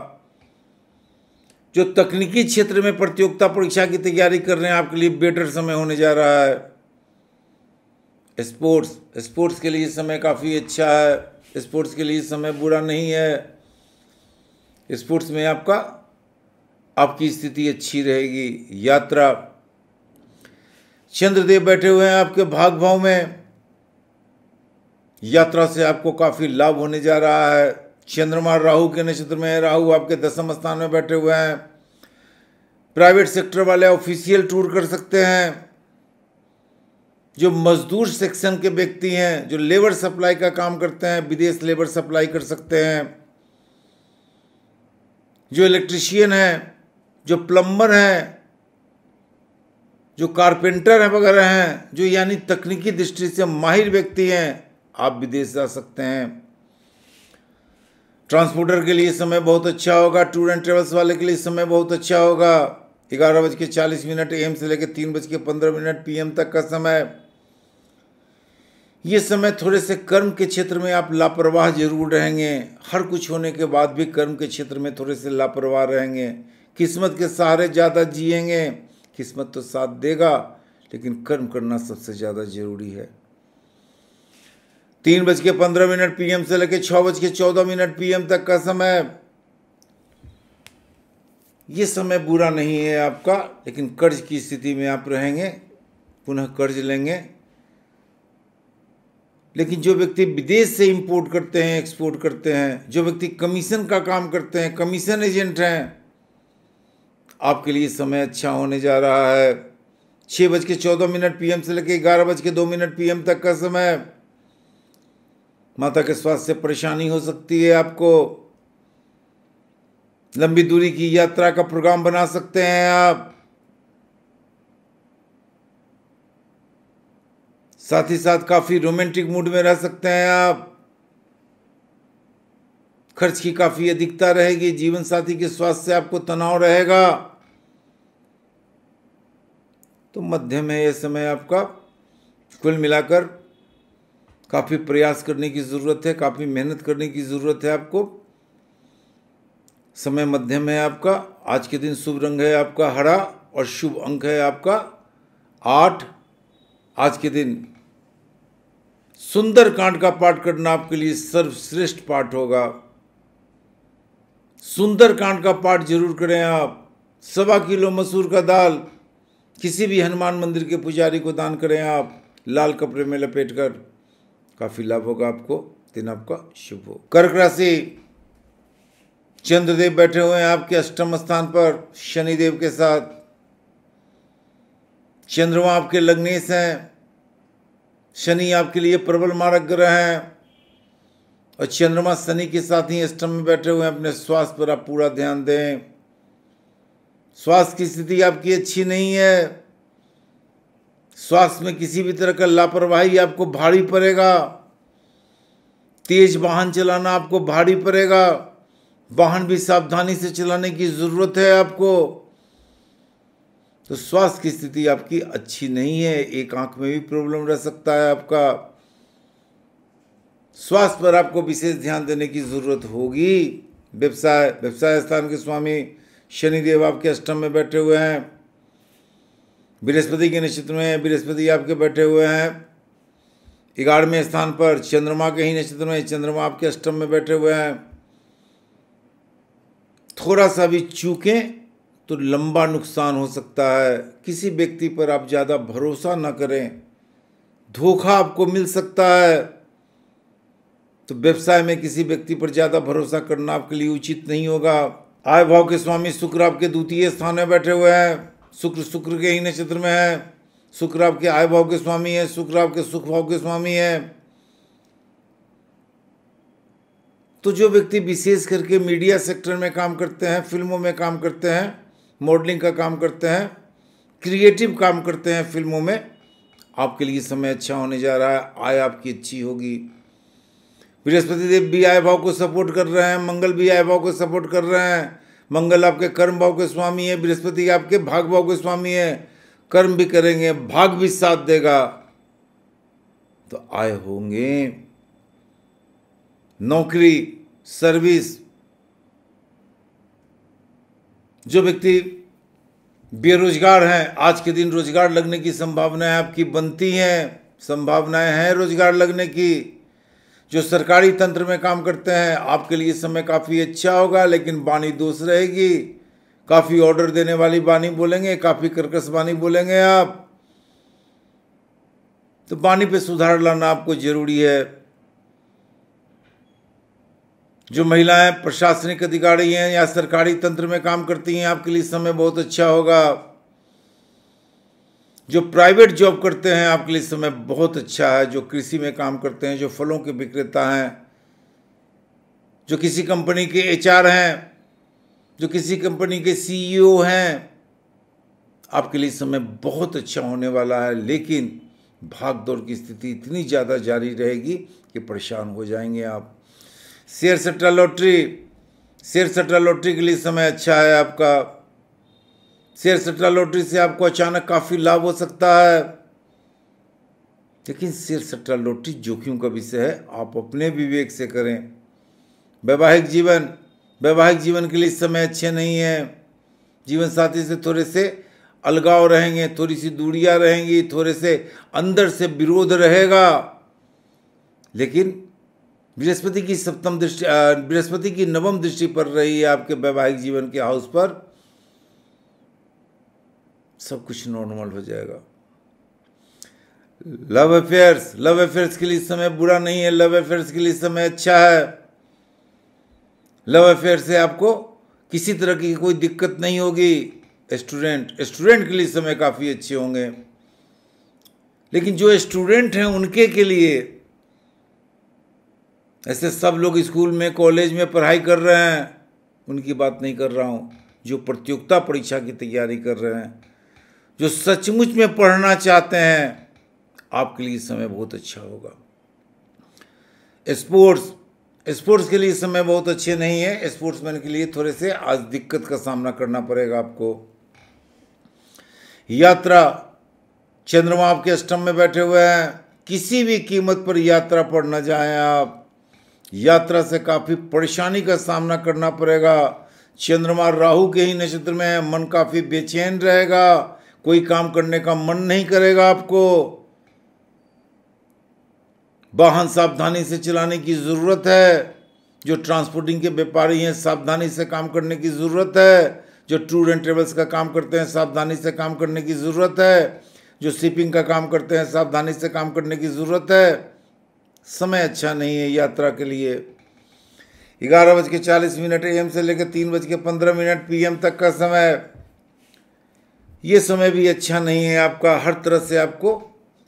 जो तकनीकी क्षेत्र में प्रतियोगिता परीक्षा की तैयारी कर रहे हैं आपके लिए बेटर समय होने जा रहा है स्पोर्ट्स स्पोर्ट्स के लिए समय काफ़ी अच्छा है स्पोर्ट्स के लिए समय बुरा नहीं है स्पोर्ट्स में आपका आपकी स्थिति अच्छी रहेगी यात्रा चंद्रदेव बैठे हुए हैं आपके भाग भाव में यात्रा से आपको काफ़ी लाभ होने जा रहा है चंद्रमा राहु के नक्षत्र में राहु आपके दसम स्थान में बैठे हुए हैं प्राइवेट सेक्टर वाले ऑफिशियल टूर कर सकते हैं जो मजदूर सेक्शन के व्यक्ति हैं जो लेबर सप्लाई का काम करते हैं विदेश लेबर सप्लाई कर सकते हैं जो इलेक्ट्रिशियन है जो प्लम्बर हैं जो कारपेंटर हैं वगैरह हैं जो यानी तकनीकी दृष्टि से माहिर व्यक्ति हैं आप विदेश जा सकते हैं ट्रांसपोर्टर के लिए समय बहुत अच्छा होगा टूर एंड ट्रेवल्स वाले के लिए समय बहुत अच्छा होगा ग्यारह बज के चालीस मिनट एम से लेकर तीन बज के पंद्रह मिनट पीएम तक का समय ये समय थोड़े से कर्म के क्षेत्र में आप लापरवाह जरूर रहेंगे हर कुछ होने के बाद भी कर्म के क्षेत्र में थोड़े से लापरवाह रहेंगे किस्मत के सहारे ज़्यादा जिएंगे किस्मत तो साथ देगा लेकिन कर्म करना सबसे ज़्यादा ज़रूरी है तीन बज के पंद्रह मिनट पीएम से लेकर छः बज के चौदह मिनट पीएम तक का समय ये समय बुरा नहीं है आपका लेकिन कर्ज की स्थिति में आप रहेंगे पुनः कर्ज लेंगे लेकिन जो व्यक्ति विदेश से इंपोर्ट करते हैं एक्सपोर्ट करते हैं जो व्यक्ति कमीशन का काम करते हैं कमीशन एजेंट हैं आपके लिए समय अच्छा होने जा रहा है छः बज के चौदह मिनट पीएम से लेकर ग्यारह बज के दो मिनट पीएम तक का समय माता के स्वास्थ्य से परेशानी हो सकती है आपको लंबी दूरी की यात्रा का प्रोग्राम बना सकते हैं आप साथ ही साथ काफ़ी रोमांटिक मूड में रह सकते हैं आप खर्च की काफ़ी अधिकता रहेगी जीवन साथी के स्वास्थ्य से आपको तनाव रहेगा तो मध्य में यह समय आपका कुल मिलाकर काफ़ी प्रयास करने की ज़रूरत है काफ़ी मेहनत करने की ज़रूरत है आपको समय मध्यम है आपका आज के दिन शुभ रंग है आपका हरा और शुभ अंक है आपका आठ आज के दिन सुंदर कांड का पाठ करना आपके लिए सर्वश्रेष्ठ पाठ होगा सुंदर कांड का पाठ जरूर करें आप सवा किलो मसूर का दाल किसी भी हनुमान मंदिर के पुजारी को दान करें आप लाल कपड़े में लपेट कर काफी लाभ होगा आपको दिन आपका शुभ हो कर्क राशि चंद्रदेव बैठे हुए हैं आपके अष्टम स्थान पर शनिदेव के साथ चंद्रमा आपके लग्नेश हैं शनि आपके लिए प्रबल मारक ग्रह हैं और चंद्रमा शनि के साथ ही अष्टम में बैठे हुए हैं अपने स्वास्थ्य पर आप पूरा ध्यान दें स्वास्थ्य की स्थिति आपकी अच्छी नहीं है स्वास्थ्य में किसी भी तरह का लापरवाही आपको भारी पड़ेगा तेज वाहन चलाना आपको भारी पड़ेगा वाहन भी सावधानी से चलाने की ज़रूरत है आपको तो स्वास्थ्य की स्थिति आपकी अच्छी नहीं है एक आंख में भी प्रॉब्लम रह सकता है आपका स्वास्थ्य पर आपको विशेष ध्यान देने की ज़रूरत होगी व्यवसाय व्यवसाय स्थान के स्वामी शनिदेव आपके अष्टम में बैठे हुए हैं बृहस्पति के नक्षत्र में बृहस्पति आपके बैठे हुए हैं ग्यारहवें स्थान पर चंद्रमा के ही नक्षत्र में चंद्रमा आपके अष्टम में बैठे हुए हैं थोड़ा सा भी चूकें तो लंबा नुकसान हो सकता है किसी व्यक्ति पर आप ज़्यादा भरोसा ना करें धोखा आपको मिल सकता है तो व्यवसाय में किसी व्यक्ति पर ज़्यादा भरोसा करना आपके लिए उचित नहीं होगा आय भाव के स्वामी शुक्र आपके द्वितीय स्थान में बैठे हुए हैं शुक्र शुक्र के ही नक्षत्र में है शुक्र आपके आय भाव के स्वामी है शुक्र आपके सुख भाव के स्वामी है तो जो व्यक्ति विशेष करके मीडिया सेक्टर में काम करते हैं फिल्मों में काम करते हैं मॉडलिंग का काम करते हैं क्रिएटिव काम करते हैं फिल्मों में आपके लिए समय अच्छा होने जा रहा है आय आपकी अच्छी होगी बृहस्पति देव भी आय भाव को सपोर्ट कर रहे हैं मंगल भी आय भाव को सपोर्ट कर रहे हैं मंगल आपके कर्म भाव के स्वामी है बृहस्पति आपके भाग भाव के स्वामी है कर्म भी करेंगे भाग भी साथ देगा तो आय होंगे नौकरी सर्विस जो व्यक्ति बेरोजगार हैं आज के दिन रोजगार लगने की संभावनाएं आपकी बनती हैं संभावनाएं हैं रोजगार लगने की जो सरकारी तंत्र में काम करते हैं आपके लिए समय काफ़ी अच्छा होगा लेकिन बानी दोष रहेगी काफ़ी ऑर्डर देने वाली बानी बोलेंगे काफ़ी कर्कश बानी बोलेंगे आप तो बानी पे सुधार लाना आपको जरूरी है जो महिलाएं प्रशासनिक अधिकारी हैं या सरकारी तंत्र में काम करती हैं आपके लिए समय बहुत अच्छा होगा जो प्राइवेट जॉब करते हैं आपके लिए समय बहुत अच्छा है जो कृषि में काम करते हैं जो फलों के विक्रेता हैं जो किसी कंपनी के एचआर हैं जो किसी कंपनी के सीईओ e हैं आपके लिए समय बहुत अच्छा होने वाला है लेकिन भाग दौड़ की स्थिति इतनी ज़्यादा जारी रहेगी कि परेशान हो जाएंगे आप शेयर सट्टा लॉटरी शेयर सट्टा लॉटरी के लिए समय अच्छा है आपका शेयर सट्टा लॉटरी से आपको अचानक काफ़ी लाभ हो सकता है लेकिन शेयर सट्टा लॉटरी जोखिम का विषय है आप अपने विवेक से करें वैवाहिक जीवन वैवाहिक जीवन के लिए समय अच्छे नहीं है जीवन साथी से थोड़े से अलगाव रहेंगे थोड़ी सी दूरियां रहेंगी थोड़े से अंदर से विरोध रहेगा लेकिन बृहस्पति की सप्तम दृष्टि बृहस्पति की नवम दृष्टि पड़ रही है आपके वैवाहिक जीवन के हाउस पर सब कुछ नॉर्मल हो जाएगा लव अफेयर्स लव अफेयर्स के लिए समय बुरा नहीं है लव अफेयर्स के लिए समय अच्छा है लव अफेयर से आपको किसी तरह की कोई दिक्कत नहीं होगी स्टूडेंट स्टूडेंट के लिए समय काफ़ी अच्छे होंगे लेकिन जो स्टूडेंट हैं उनके के लिए ऐसे सब लोग स्कूल में कॉलेज में पढ़ाई कर रहे हैं उनकी बात नहीं कर रहा हूँ जो प्रतियोगिता परीक्षा की तैयारी कर रहे हैं जो सचमुच में पढ़ना चाहते हैं आपके लिए समय बहुत अच्छा होगा स्पोर्ट्स स्पोर्ट्स के लिए समय बहुत अच्छे नहीं है स्पोर्ट्समैन के लिए थोड़े से आज दिक्कत का सामना करना पड़ेगा आपको यात्रा चंद्रमा आपके अष्टम में बैठे हुए हैं किसी भी कीमत पर यात्रा पर न जाएं आप यात्रा से काफ़ी परेशानी का सामना करना पड़ेगा चंद्रमा राहु के ही नक्षत्र में है मन काफ़ी बेचैन रहेगा कोई काम करने का मन नहीं करेगा आपको वाहन सावधानी से चलाने की ज़रूरत है जो ट्रांसपोर्टिंग के व्यापारी हैं सावधानी से काम करने की ज़रूरत है जो टूर एंड ट्रेवल्स का काम करते हैं सावधानी से काम करने की ज़रूरत है जो शिपिंग का काम करते हैं सावधानी से काम करने की ज़रूरत है समय अच्छा नहीं है यात्रा के लिए ग्यारह बज के चालीस मिनट ए से लेकर तीन बज के पंद्रह मिनट पी तक का समय ये समय भी अच्छा नहीं है आपका हर तरह से आपको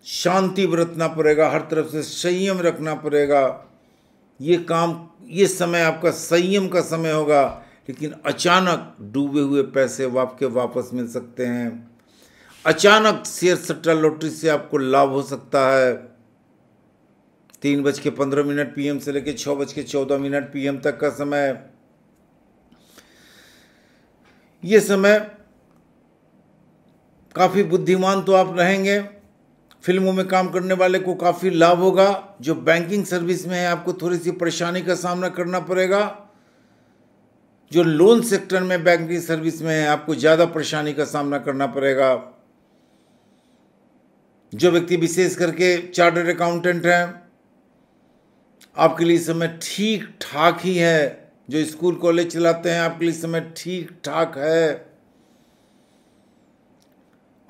शांति बरतना पड़ेगा हर तरफ से संयम रखना पड़ेगा ये काम ये समय आपका संयम का समय होगा लेकिन अचानक डूबे हुए पैसे आपके वापस मिल सकते हैं अचानक शेयर सट्टा लॉटरी से आपको लाभ हो सकता है तीन बज के पंद्रह मिनट पीएम से लेकर छः बज के चौदह मिनट पीएम तक का समय ये समय काफ़ी बुद्धिमान तो आप रहेंगे फिल्मों में काम करने वाले को काफ़ी लाभ होगा जो बैंकिंग सर्विस में है आपको थोड़ी सी परेशानी का सामना करना पड़ेगा जो लोन सेक्टर में बैंकिंग सर्विस में है आपको ज़्यादा परेशानी का सामना करना पड़ेगा जो व्यक्ति विशेष करके चार्टर्ड अकाउंटेंट हैं आपके लिए समय ठीक ठाक ही है जो स्कूल कॉलेज चलाते हैं आपके लिए समय ठीक ठाक है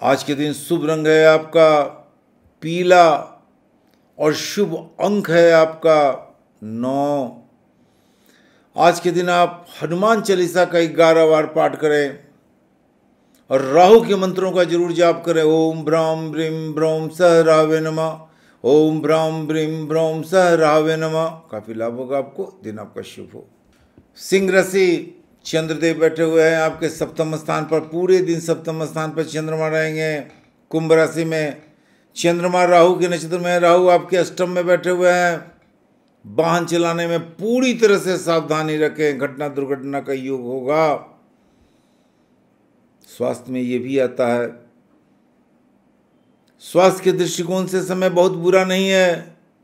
आज के दिन शुभ रंग है आपका पीला और शुभ अंक है आपका नौ आज के दिन आप हनुमान चालीसा का ग्यारह बार पाठ करें और राहु के मंत्रों का जरूर जाप करें ओम ब्राम ब्रीम ब्रोम सह रावे नमा ओम ब्राम ब्रीम ब्रोम सह रावे नमा काफ़ी लाभ होगा आपको दिन आपका शुभ हो सिंह रसी चंद्रदेव बैठे हुए हैं आपके सप्तम स्थान पर पूरे दिन सप्तम स्थान पर चंद्रमा रहेंगे कुंभ राशि में चंद्रमा राहु के नक्षत्र में राहु आपके अष्टम में बैठे हुए हैं वाहन चलाने में पूरी तरह से सावधानी रखें घटना दुर्घटना का योग होगा स्वास्थ्य में ये भी आता है स्वास्थ्य के दृष्टिकोण से समय बहुत बुरा नहीं है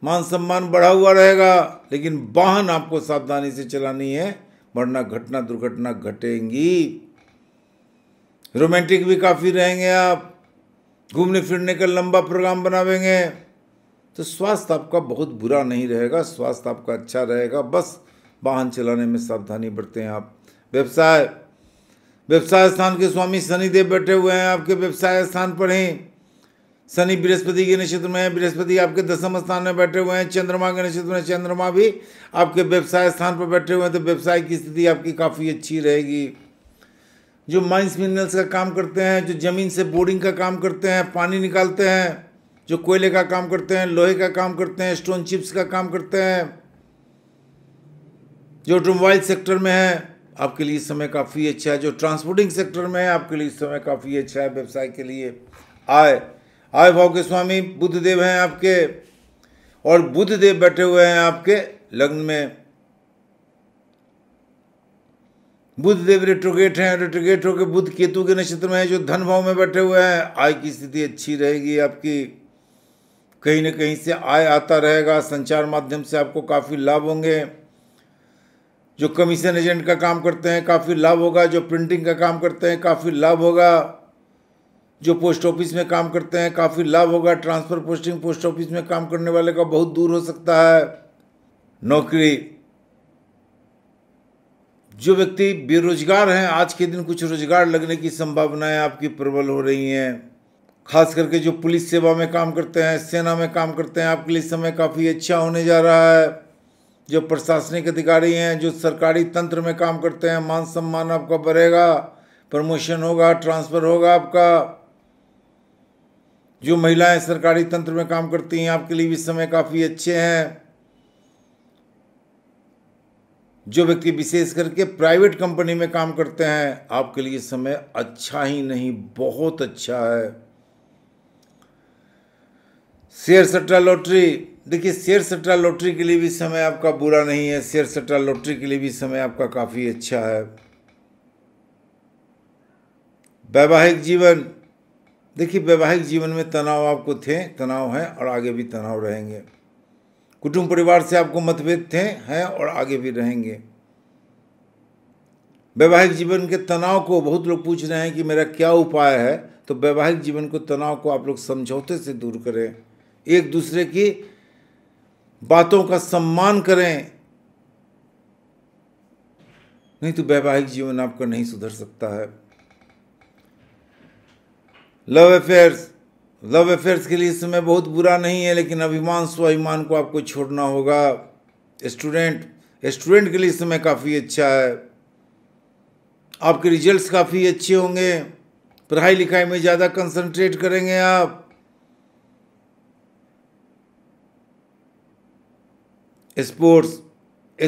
मान सम्मान बढ़ा हुआ रहेगा लेकिन वाहन आपको सावधानी से चलानी है वरना घटना दुर्घटना घटेंगी रोमांटिक भी काफ़ी रहेंगे आप घूमने फिरने का लंबा प्रोग्राम बनावेंगे तो स्वास्थ्य आपका बहुत बुरा नहीं रहेगा स्वास्थ्य आपका अच्छा रहेगा बस वाहन चलाने में सावधानी बरतें आप व्यवसाय व्यवसाय स्थान के स्वामी शनिदेव बैठे हुए हैं आपके व्यवसाय स्थान पर हैं शनि बृहस्पति के नक्षत्र में है बृहस्पति आपके दसम स्थान में बैठे हुए हैं चंद्रमा के नक्षत्र में चंद्रमा भी आपके व्यवसाय स्थान पर बैठे हुए हैं तो व्यवसाय की स्थिति आपकी काफ़ी अच्छी रहेगी जो माइंस मिनरल्स का काम करते हैं जो ज़मीन से बोरिंग का काम करते हैं पानी निकालते हैं जो कोयले का काम करते हैं लोहे का काम करते हैं स्टोन चिप्स का काम करते हैं जो ऑटोमोबाइल सेक्टर में है आपके लिए समय काफ़ी अच्छा है जो ट्रांसपोर्टिंग सेक्टर में है आपके लिए समय काफ़ी अच्छा है व्यवसाय के लिए आए आय भाव के स्वामी बुद्ध देव हैं आपके और बुद्ध देव बैठे हुए हैं आपके लग्न में बुद्ध देव रेट्रोगेट हैं रेट्रोगेट होकर बुद्ध केतु के नक्षत्र में है जो धन भाव में बैठे हुए हैं आय की स्थिति अच्छी रहेगी आपकी कहीं ना कहीं से आय आता रहेगा संचार माध्यम से आपको काफ़ी लाभ होंगे जो कमीशन एजेंट का काम करते हैं काफ़ी लाभ होगा जो प्रिंटिंग का काम करते हैं काफ़ी लाभ होगा जो पोस्ट ऑफिस में काम करते हैं काफ़ी लाभ होगा ट्रांसफ़र पोस्टिंग पोस्ट ऑफिस में काम करने वाले का बहुत दूर हो सकता है नौकरी जो व्यक्ति बेरोजगार हैं आज के दिन कुछ रोजगार लगने की संभावनाएं आपकी प्रबल हो रही हैं खास करके जो पुलिस सेवा में काम करते हैं सेना में काम करते हैं आपके लिए समय काफ़ी अच्छा होने जा रहा है जो प्रशासनिक अधिकारी हैं जो सरकारी तंत्र में काम करते हैं मान सम्मान आपका बढ़ेगा प्रमोशन होगा ट्रांसफ़र होगा आपका जो महिलाएं सरकारी तंत्र में काम करती हैं आपके लिए भी समय काफ़ी अच्छे हैं जो व्यक्ति विशेष करके प्राइवेट कंपनी में काम करते हैं आपके लिए समय अच्छा ही नहीं बहुत अच्छा है शेयर सट्टा लॉटरी देखिए शेयर सट्टा लॉटरी के लिए भी समय आपका बुरा नहीं है शेयर सट्टा लॉटरी के लिए भी समय आपका काफ़ी अच्छा है वैवाहिक जीवन देखिए वैवाहिक जीवन में तनाव आपको थे तनाव हैं और आगे भी तनाव रहेंगे कुटुंब परिवार से आपको मतभेद थे हैं और आगे भी रहेंगे वैवाहिक जीवन के तनाव को बहुत लोग पूछ रहे हैं कि मेरा क्या उपाय है तो वैवाहिक जीवन को तनाव को आप लोग समझौते से दूर करें एक दूसरे की बातों का सम्मान करें नहीं तो वैवाहिक जीवन आपका नहीं सुधर सकता है लव अफेयर्स लव अफेयर्स के लिए समय बहुत बुरा नहीं है लेकिन अभिमान स्वाभिमान को आपको छोड़ना होगा स्टूडेंट स्टूडेंट के लिए समय काफ़ी अच्छा है आपके रिजल्ट्स काफ़ी अच्छे होंगे पढ़ाई लिखाई में ज़्यादा कंसंट्रेट करेंगे आप स्पोर्ट्स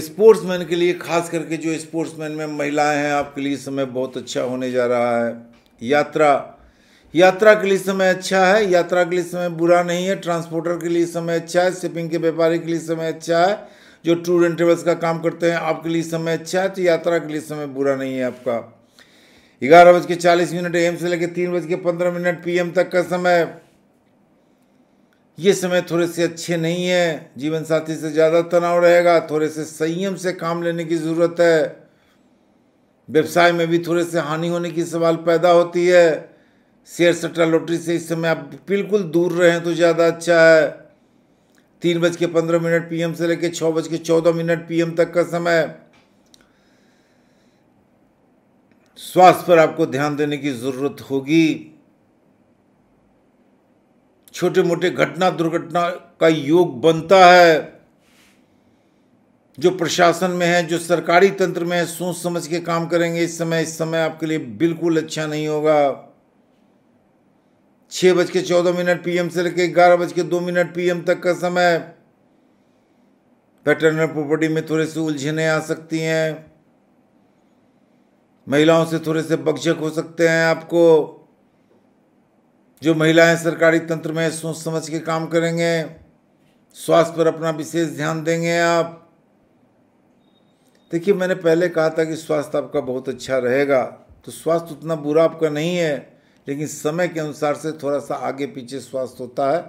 स्पोर्ट्समैन के लिए खास करके जो स्पोर्ट्समैन में महिलाएं हैं आपके लिए समय बहुत अच्छा होने जा रहा है यात्रा यात्रा के लिए समय अच्छा है यात्रा के लिए समय बुरा नहीं है ट्रांसपोर्टर के लिए समय अच्छा है शिपिंग के व्यापारी के लिए समय अच्छा है जो टूर एंड ट्रेवल्स का काम करते हैं आपके लिए समय अच्छा है तो यात्रा के लिए समय बुरा नहीं है आपका ग्यारह बज के चालीस मिनट एम से लेकर तीन बज के पंद्रह मिनट पीएम तक का समय ये समय थोड़े से अच्छे नहीं है जीवन साथी से ज़्यादा तनाव रहेगा थोड़े से संयम से काम लेने की ज़रूरत है व्यवसाय में भी थोड़े से हानि होने की सवाल पैदा होती है शेयर सट्टा लॉटरी से इस समय आप बिल्कुल दूर रहें तो ज़्यादा अच्छा है तीन बज के पंद्रह मिनट पीएम से लेकर छः बज के चौदह मिनट पीएम तक का समय स्वास्थ्य पर आपको ध्यान देने की ज़रूरत होगी छोटे मोटे घटना दुर्घटना का योग बनता है जो प्रशासन में है जो सरकारी तंत्र में है सोच समझ के काम करेंगे इस समय इस समय आपके लिए बिल्कुल अच्छा नहीं होगा छः बज के चौदह मिनट पीएम से लेकर ग्यारह बज के दो मिनट पीएम तक का समय पैटर्नल प्रॉपर्टी में थोड़े से उलझने आ सकती हैं महिलाओं से थोड़े से बगझक हो सकते हैं आपको जो महिलाएं सरकारी तंत्र में सोच समझ के काम करेंगे स्वास्थ्य पर अपना विशेष ध्यान देंगे आप देखिए मैंने पहले कहा था कि स्वास्थ्य आपका बहुत अच्छा रहेगा तो स्वास्थ्य उतना बुरा आपका नहीं है लेकिन समय के अनुसार से थोड़ा सा आगे पीछे स्वास्थ्य होता है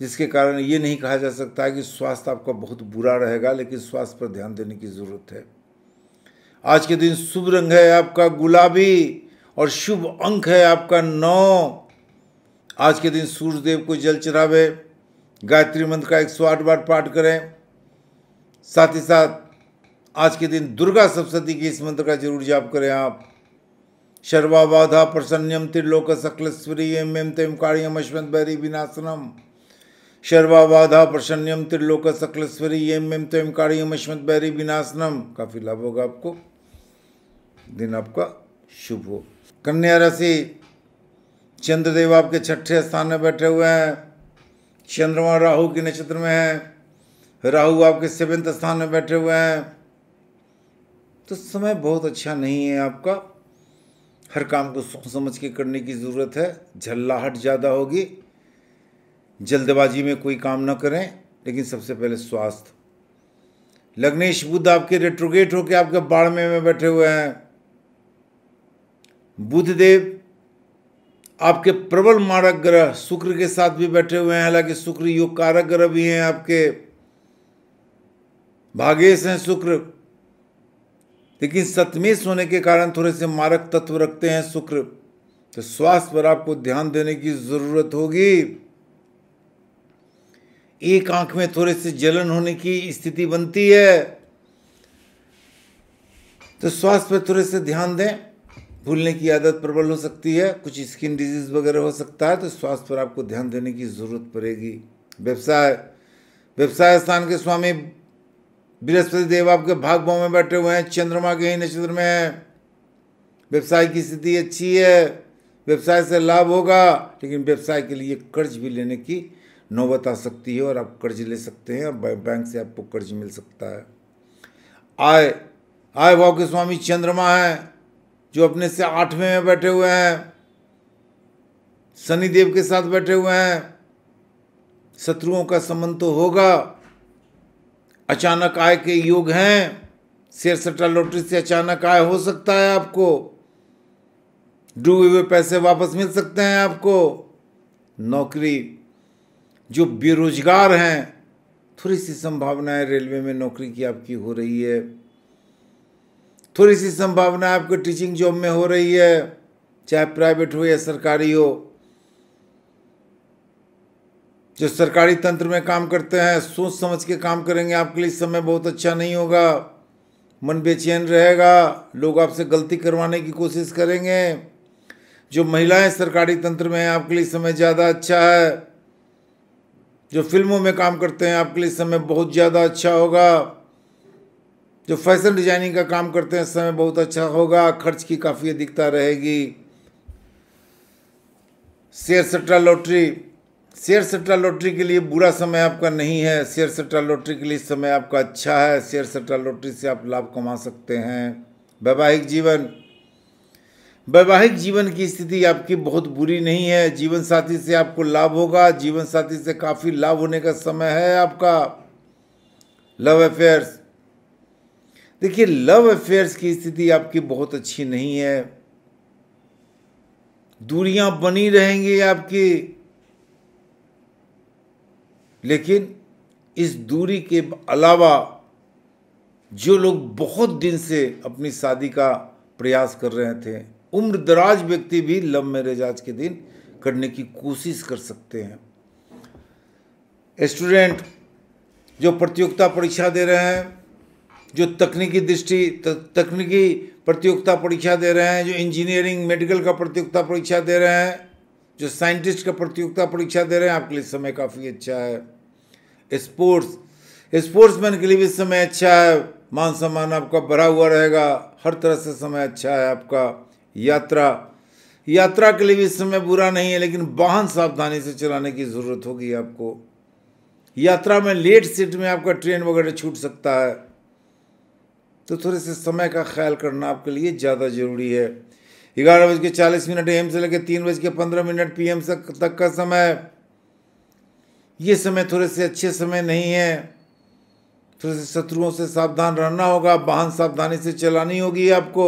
जिसके कारण ये नहीं कहा जा सकता है कि स्वास्थ्य आपका बहुत बुरा रहेगा लेकिन स्वास्थ्य पर ध्यान देने की ज़रूरत है आज के दिन शुभ रंग है आपका गुलाबी और शुभ अंक है आपका नौ आज के दिन सूर्य देव को जल चढ़ावे गायत्री मंत्र का एक सौ आठ बार पाठ करें साथ ही साथ आज के दिन दुर्गा सप्तती के इस मंत्र का जरूर जाप करें आप शर्वाबाधा प्रसन्नम त्रिलोक सकलस्वरी एम एम तेम कार्यम अश्वंत भैरी विनाशनम शर्वाबाधा प्रसन्नम त्रिलोक सकलस्वरी एम एम तेम कार्यम अश्वंत भैरी विनाशनम काफ़ी लाभ होगा आपको दिन आपका शुभ हो कन्या राशि चंद्रदेव आपके छठे स्थान में बैठे हुए हैं चंद्रमा राहु के नक्षत्र में है राहु आपके सेवंथ स्थान में बैठे हुए हैं तो समय बहुत अच्छा नहीं है आपका हर काम को सोच समझ के करने की ज़रूरत है झल्लाहट ज़्यादा होगी जल्दबाजी में कोई काम ना करें लेकिन सबसे पहले स्वास्थ्य लग्नेश बुद्ध आपके रेट्रोगेट होकर आपके बाड़मे में बैठे हुए हैं बुद्ध देव आपके प्रबल मारक ग्रह शुक्र के साथ भी बैठे हुए हैं हालांकि शुक्र योग कारक ग्रह भी हैं आपके भागेश हैं शुक्र लेकिन सतमेश होने के कारण थोड़े से मारक तत्व रखते हैं शुक्र तो स्वास्थ्य पर आपको ध्यान देने की जरूरत होगी एक आंख में थोड़े से जलन होने की स्थिति बनती है तो स्वास्थ्य पर थोड़े से ध्यान दें भूलने की आदत प्रबल हो सकती है कुछ स्किन डिजीज वगैरह हो सकता है तो स्वास्थ्य पर आपको ध्यान देने की जरूरत पड़ेगी व्यवसाय व्यवसाय स्थान के स्वामी बृहस्पति देव आपके भाग भाव में बैठे हुए हैं चंद्रमा के ही नक्षत्र में है व्यवसाय की स्थिति अच्छी है व्यवसाय से लाभ होगा लेकिन व्यवसाय के लिए कर्ज भी लेने की नौबत आ सकती है और आप कर्ज ले सकते हैं और बैंक से आपको कर्ज मिल सकता है आय आय भाव के स्वामी चंद्रमा है जो अपने से आठवें में बैठे हुए हैं शनिदेव के साथ बैठे हुए हैं शत्रुओं का संबंध तो होगा अचानक आय के योग हैं शेयर सट्टा लॉटरी से अचानक आय हो सकता है आपको डूबे हुए पैसे वापस मिल सकते हैं आपको नौकरी जो बेरोजगार हैं थोड़ी सी संभावनाएं रेलवे में नौकरी की आपकी हो रही है थोड़ी सी संभावना आपको टीचिंग जॉब में हो रही है चाहे प्राइवेट हो या सरकारी हो जो सरकारी तंत्र में काम करते हैं सोच समझ के काम करेंगे आपके लिए समय बहुत अच्छा नहीं होगा मन बेचैन रहेगा लोग आपसे गलती करवाने की कोशिश करेंगे जो महिलाएं सरकारी तंत्र में हैं आपके लिए समय ज़्यादा अच्छा है जो फिल्मों में काम करते हैं आपके लिए समय बहुत ज़्यादा अच्छा होगा जो फैशन डिजाइनिंग का काम करते हैं समय बहुत अच्छा होगा खर्च की काफ़ी अधिकता रहेगी शेयर सट्टा लॉटरी शेयर सट्टा लॉटरी के लिए बुरा समय आपका नहीं है शेयर सट्टा लॉटरी के लिए समय आपका अच्छा है शेयर सट्टा लॉटरी से आप लाभ कमा सकते हैं वैवाहिक जीवन वैवाहिक जीवन की स्थिति आपकी बहुत बुरी नहीं है जीवन साथी से आपको लाभ होगा जीवन साथी से काफ़ी लाभ होने का समय है आपका लव अफेयर्स देखिए लव अफेयर्स की स्थिति आपकी बहुत अच्छी नहीं है दूरियां बनी रहेंगी आपकी लेकिन इस दूरी के अलावा जो लोग बहुत दिन से अपनी शादी का प्रयास कर रहे थे उम्र दराज व्यक्ति भी लव मैरिज आज के दिन करने की कोशिश कर सकते हैं स्टूडेंट जो प्रतियोगिता परीक्षा दे रहे हैं जो तकनीकी दृष्टि तकनीकी प्रतियोगिता परीक्षा दे रहे हैं जो इंजीनियरिंग मेडिकल का प्रतियोगिता परीक्षा दे रहे हैं जो साइंटिस्ट का प्रतियोगिता परीक्षा दे रहे हैं आपके लिए समय काफ़ी अच्छा है स्पोर्ट्स स्पोर्ट्समैन के लिए भी समय अच्छा है मान सम्मान आपका बढ़ा हुआ रहेगा हर तरह से समय अच्छा है आपका यात्रा यात्रा के लिए भी समय बुरा नहीं है लेकिन वाहन सावधानी से चलाने की ज़रूरत होगी आपको यात्रा में लेट सीट में आपका ट्रेन वगैरह छूट सकता है तो थोड़े से समय का ख्याल करना आपके लिए ज़्यादा ज़रूरी है ग्यारह बज के चालीस मिनट एम से लेकर तीन बज के पंद्रह मिनट पी एम तक का समय ये समय थोड़े से अच्छे समय नहीं है थोड़े से शत्रुओं से सावधान रहना होगा वाहन सावधानी से चलानी होगी आपको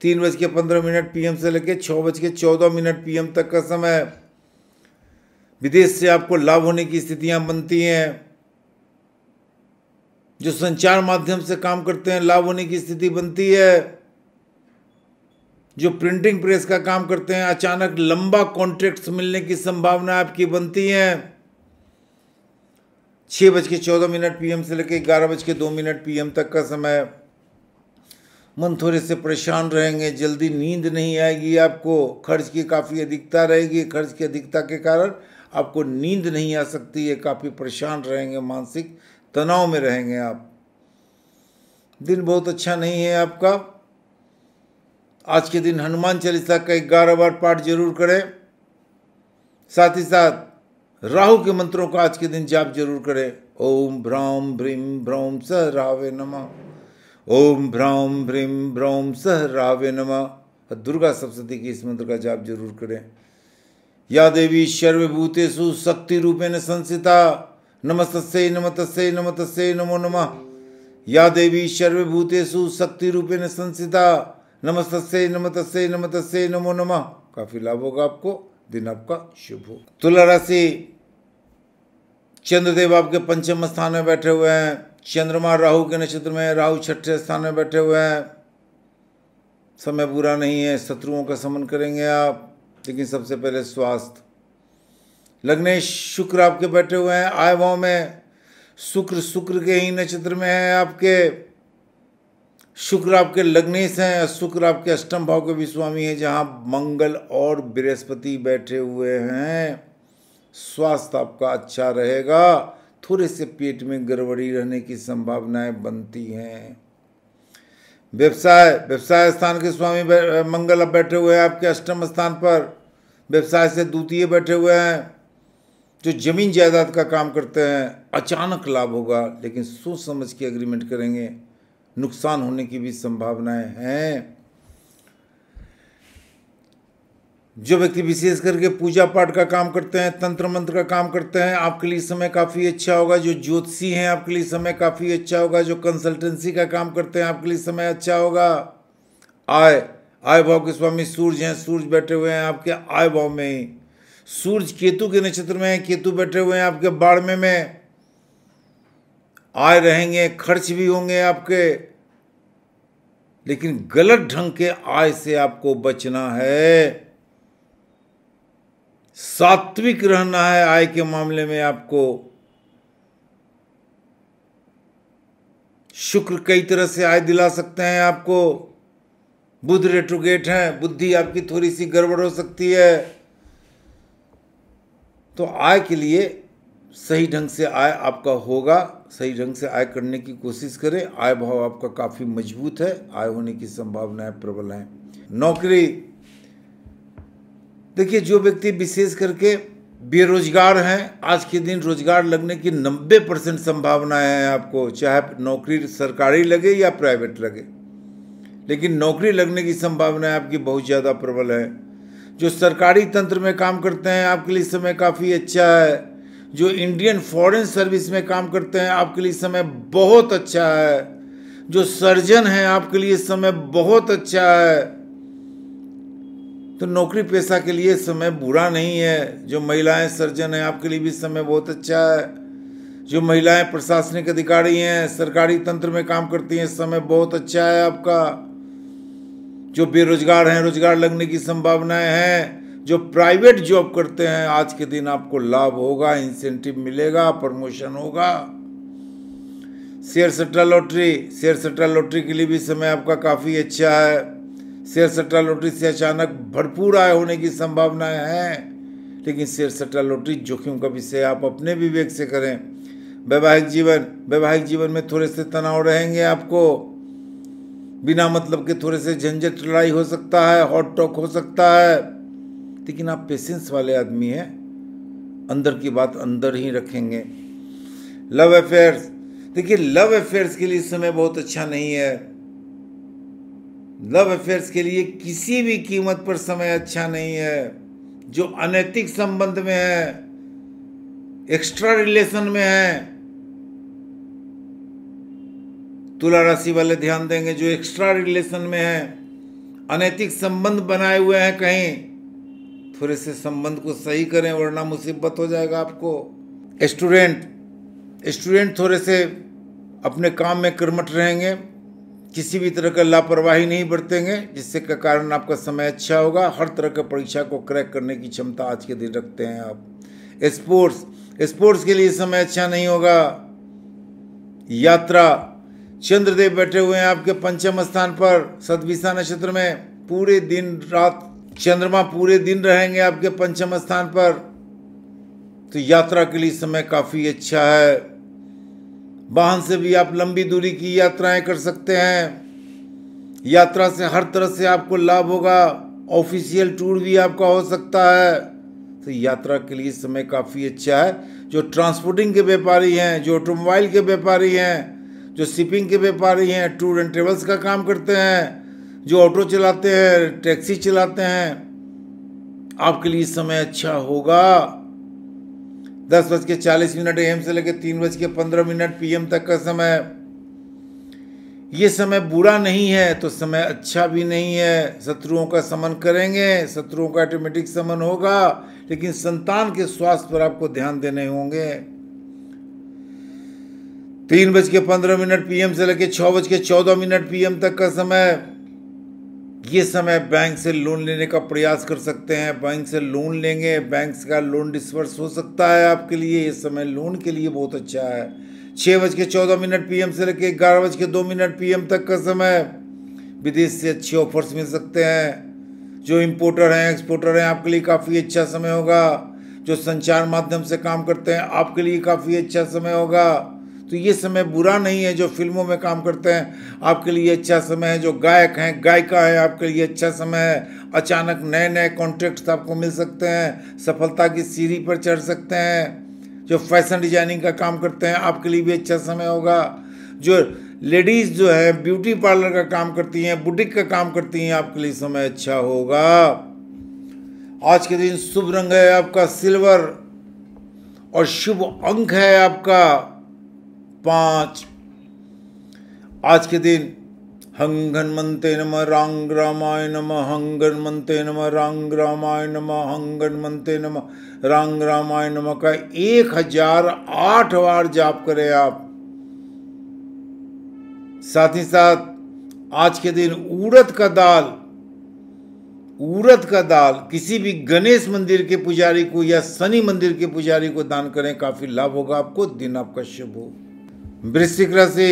तीन बज के पंद्रह मिनट पी से लेकर छः बज के चौदह मिनट पी तक का समय विदेश से आपको लाभ होने की स्थितियां बनती हैं जो संचार माध्यम से काम करते हैं लाभ होने की स्थिति बनती है जो प्रिंटिंग प्रेस का काम करते हैं अचानक लंबा कॉन्ट्रैक्ट्स मिलने की संभावना आपकी बनती है छः बज के चौदह मिनट पीएम से लेकर ग्यारह बज के दो मिनट पीएम तक का समय मन थोड़े से परेशान रहेंगे जल्दी नींद नहीं आएगी आपको खर्च की काफ़ी अधिकता रहेगी खर्च की अधिकता के कारण आपको नींद नहीं आ सकती है काफ़ी परेशान रहेंगे मानसिक तनाव में रहेंगे आप दिन बहुत अच्छा नहीं है आपका आज के दिन हनुमान चालीसा का ग्यारह बार पाठ जरूर करें साथ ही साथ राहु के मंत्रों का आज के दिन जाप जरूर करें ओम भ्रम भ्रीम भ्रम स रावे नम ओम भ्राम भ्रीम भ्रम स रावे और दुर्गा सप्तती के इस मंत्र का जाप जरूर करें या देवी सर्वभूतेषु शक्ति न संसिता नमस्तस्यै नमतस्यै नमतस्यै नमो नमः या देवी सर्वभूतेषु शक्ति न संसिता नमस्तस्य नमत नमतस्य नमो नम काफी लाभ होगा आपको दिन आपका शुभ हो तुला राशि चंद्रदेव आपके पंचम स्थान में बैठे हुए हैं चंद्रमा राहु के नक्षत्र में राहु छठे स्थान में बैठे हुए हैं समय बुरा नहीं है शत्रुओं का समन करेंगे आप लेकिन सबसे पहले स्वास्थ्य लग्नेश शुक्र आपके बैठे हुए हैं आय भाव में शुक्र शुक्र के ही नक्षत्र में है आपके शुक्र आपके लग्नेश हैं शुक्र आपके अष्टम भाव के भी स्वामी हैं जहाँ मंगल और बृहस्पति बैठे हुए हैं स्वास्थ्य आपका अच्छा रहेगा थोड़े से पेट में गड़बड़ी रहने की संभावनाएं बनती हैं व्यवसाय व्यवसाय स्थान के स्वामी मंगल अब बैठे हुए हैं आपके अष्टम स्थान पर व्यवसाय से द्वितीय बैठे हुए हैं जो जमीन जायदाद का काम करते हैं अचानक लाभ होगा लेकिन सोच समझ के एग्रीमेंट करेंगे नुकसान होने की भी संभावनाएं हैं जो व्यक्ति विशेष करके पूजा पाठ का काम करते हैं तंत्र मंत्र का काम करते हैं आपके लिए समय काफ़ी अच्छा होगा जो ज्योतिषी हैं आपके लिए समय काफ़ी अच्छा होगा जो कंसल्टेंसी का काम करते हैं आपके लिए समय अच्छा होगा आय आय भाव के स्वामी सूर्य हैं सूर्य बैठे हुए हैं आपके आय भाव में ही सूर्य केतु के नक्षत्र में है केतु बैठे हुए हैं आपके बाड़मे में में आय रहेंगे खर्च भी होंगे आपके लेकिन गलत ढंग के आय से आपको बचना है सात्विक रहना है आय के मामले में आपको शुक्र कई तरह से आय दिला सकते हैं आपको बुध रेट्रोगेट हैं बुद्धि आपकी थोड़ी सी गड़बड़ हो सकती है तो आय के लिए सही ढंग से आय आपका होगा सही ढंग से आय करने की कोशिश करें आय भाव आपका काफ़ी मजबूत है आय होने की संभावनाएं है, प्रबल हैं नौकरी देखिए जो व्यक्ति विशेष करके बेरोजगार हैं आज के दिन रोजगार लगने की 90 परसेंट संभावनाएं हैं आपको चाहे नौकरी सरकारी लगे या प्राइवेट लगे लेकिन नौकरी लगने की संभावनाएं आपकी बहुत ज़्यादा प्रबल है जो सरकारी तंत्र में काम करते हैं आपके लिए समय काफ़ी अच्छा है जो इंडियन फॉरेन सर्विस में काम करते हैं आपके लिए समय बहुत अच्छा है जो सर्जन है आपके लिए समय बहुत अच्छा है तो नौकरी पेशा के लिए समय बुरा नहीं है जो महिलाएं सर्जन हैं आपके लिए भी समय बहुत अच्छा है जो महिलाएं प्रशासनिक अधिकारी हैं सरकारी तंत्र में काम करती हैं समय बहुत अच्छा है आपका जो बेरोजगार हैं रोजगार लगने की संभावनाएं हैं जो प्राइवेट जॉब करते हैं आज के दिन आपको लाभ होगा इंसेंटिव मिलेगा प्रमोशन होगा शेयर सट्टा लॉटरी शेयर सट्टा लॉटरी के लिए भी समय आपका काफ़ी अच्छा है शेयर सट्टा लॉटरी से अचानक भरपूर आय होने की संभावनाएं हैं लेकिन शेयर सट्टा लॉटरी जोखिम का विषय आप अपने विवेक से करें वैवाहिक जीवन वैवाहिक जीवन में थोड़े से तनाव रहेंगे आपको बिना मतलब के थोड़े से झंझट लड़ाई हो सकता है हॉट टॉक हो सकता है लेकिन आप पेशेंस वाले आदमी हैं अंदर की बात अंदर ही रखेंगे लव अफेयर्स देखिए लव अफेयर्स के लिए समय बहुत अच्छा नहीं है लव अफेयर्स के लिए किसी भी कीमत पर समय अच्छा नहीं है जो अनैतिक संबंध में है एक्स्ट्रा रिलेशन में है तुला राशि वाले ध्यान देंगे जो एक्स्ट्रा रिलेशन में है अनैतिक संबंध बनाए हुए हैं कहीं थोड़े से संबंध को सही करें वरना मुसीबत हो जाएगा आपको स्टूडेंट स्टूडेंट थोड़े से अपने काम में कर्मठ रहेंगे किसी भी तरह का लापरवाही नहीं बरतेंगे जिससे का कारण आपका समय अच्छा होगा हर तरह के परीक्षा को क्रैक करने की क्षमता आज के दिन रखते हैं आप स्पोर्ट्स स्पोर्ट्स के लिए समय अच्छा नहीं होगा यात्रा चंद्रदेव बैठे हुए हैं आपके पंचम स्थान पर सदविशा नक्षत्र में पूरे दिन रात चंद्रमा पूरे दिन रहेंगे आपके पंचम स्थान पर तो यात्रा के लिए समय काफ़ी अच्छा है वाहन से भी आप लंबी दूरी की यात्राएं कर सकते हैं यात्रा से हर तरह से आपको लाभ होगा ऑफिशियल टूर भी आपका हो सकता है तो यात्रा के लिए समय काफ़ी अच्छा है जो ट्रांसपोर्टिंग के व्यापारी हैं जो ऑटोमोबाइल के व्यापारी हैं जो शिपिंग के व्यापारी हैं टूर एंड ट्रेवल्स का काम करते हैं जो ऑटो चलाते हैं टैक्सी चलाते हैं आपके लिए समय अच्छा होगा दस बज के चालीस मिनट एम से लेकर तीन बज के पंद्रह मिनट पीएम तक का समय ये समय बुरा नहीं है तो समय अच्छा भी नहीं है शत्रुओं का समन करेंगे शत्रुओं का ऑटोमेटिक समन होगा लेकिन संतान के स्वास्थ्य पर आपको ध्यान देने होंगे तीन बज के पंद्रह मिनट पीएम से लेकर छः बज के चौदह मिनट पीएम तक का समय ये समय बैंक से लोन लेने का प्रयास कर सकते हैं बैंक से लोन लेंगे बैंक का लोन डिस्पर्स हो सकता है आपके लिए ये समय लोन के लिए बहुत अच्छा है छः बज के चौदह मिनट पीएम से लेकर ग्यारह बज के दो मिनट पीएम तक का समय विदेश से अच्छे ऑफर्स मिल सकते हैं जो इम्पोर्टर हैं एक्सपोर्टर हैं आपके लिए काफ़ी अच्छा समय होगा जो संचार माध्यम से काम करते हैं आपके लिए काफ़ी अच्छा समय होगा तो ये समय बुरा नहीं है जो फिल्मों में काम करते हैं आपके लिए अच्छा समय है जो गायक हैं गायिका हैं आपके लिए अच्छा समय है अचानक नए नए कॉन्ट्रैक्ट्स आपको मिल सकते हैं सफलता की सीढ़ी पर चढ़ सकते हैं जो फैशन डिजाइनिंग का काम करते हैं आपके लिए भी अच्छा समय होगा जो लेडीज़ जो है ब्यूटी पार्लर का काम करती हैं बुटीक का काम करती हैं आपके लिए समय अच्छा होगा आज के दिन शुभ रंग है आपका सिल्वर और शुभ अंक है आपका पांच आज के दिन हंगन मंते नम रांग रामाय नम हंगन मंते नम रांग रामाय नम हंगन मंते नम रांग रामाय नम का एक हजार आठ बार जाप करें आप साथ ही साथ आज के दिन उड़द का दाल उड़द का दाल किसी भी गणेश मंदिर के पुजारी को या शनि मंदिर के पुजारी को दान करें काफी लाभ होगा आपको दिन आपका शुभ हो वृश्चिक राशि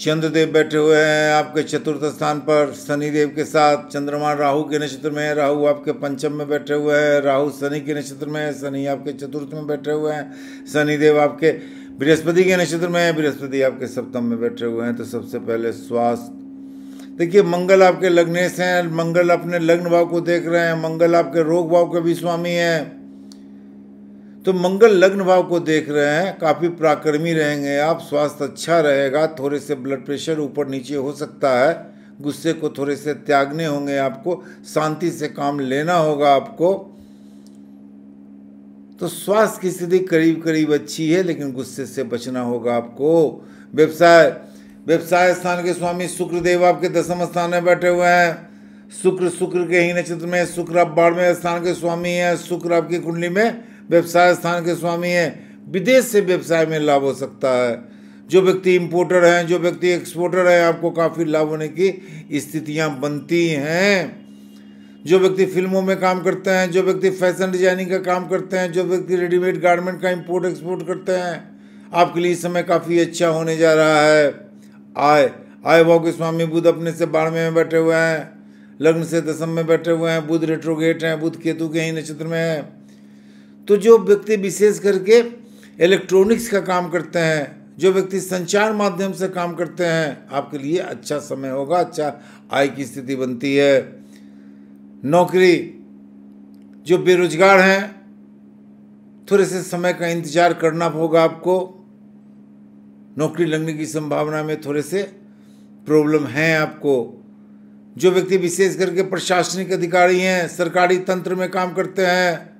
चंद्रदेव बैठे हुए हैं आपके चतुर्थ स्थान पर शनिदेव के साथ चंद्रमा राहु के नक्षत्र में है राहु आपके पंचम में बैठे हुए हैं राहु शनि के नक्षत्र में है शनि आपके चतुर्थ में बैठे हुए हैं शनिदेव आपके बृहस्पति के नक्षत्र में है बृहस्पति आपके सप्तम में बैठे हुए हैं तो सबसे पहले स्वास्थ्य देखिए मंगल आपके लग्नेश हैं मंगल अपने लग्न भाव को देख रहे हैं मंगल आपके रोग भाव के भी स्वामी हैं तो मंगल लग्न भाव को देख रहे हैं काफ़ी पराक्रमी रहेंगे आप स्वास्थ्य अच्छा रहेगा थोड़े से ब्लड प्रेशर ऊपर नीचे हो सकता है गुस्से को थोड़े से त्यागने होंगे आपको शांति से काम लेना होगा आपको तो स्वास्थ्य की स्थिति करीब करीब अच्छी है लेकिन गुस्से से बचना होगा आपको व्यवसाय व्यवसाय स्थान के स्वामी शुक्रदेव आपके दसम स्थान में बैठे हुए हैं शुक्र शुक्र के ही नक्षत्र में शुक्र आप बारहवें स्थान के स्वामी हैं शुक्र आपकी कुंडली में व्यवसाय स्थान के स्वामी हैं विदेश से व्यवसाय में लाभ हो सकता है जो व्यक्ति इम्पोर्टर हैं जो व्यक्ति एक्सपोर्टर हैं आपको काफ़ी लाभ होने की स्थितियाँ बनती हैं जो व्यक्ति फिल्मों में काम करते हैं जो व्यक्ति फैशन डिजाइनिंग का काम करते हैं जो व्यक्ति रेडीमेड गारमेंट का इम्पोर्ट एक्सपोर्ट करते हैं आपके लिए समय काफ़ी अच्छा होने जा रहा है आय आय भाव के स्वामी बुध अपने से बारहवें में बैठे हुए हैं लग्न से दसम में बैठे हुए हैं बुध रेट्रोगेट हैं बुध केतु के ही नक्षत्र में हैं तो जो व्यक्ति विशेष करके इलेक्ट्रॉनिक्स का काम करते हैं जो व्यक्ति संचार माध्यम से काम करते हैं आपके लिए अच्छा समय होगा अच्छा आय की स्थिति बनती है नौकरी जो बेरोजगार हैं थोड़े से समय का इंतजार करना होगा आपको नौकरी लगने की संभावना में थोड़े से प्रॉब्लम हैं आपको जो व्यक्ति विशेष करके प्रशासनिक अधिकारी हैं सरकारी तंत्र में काम करते हैं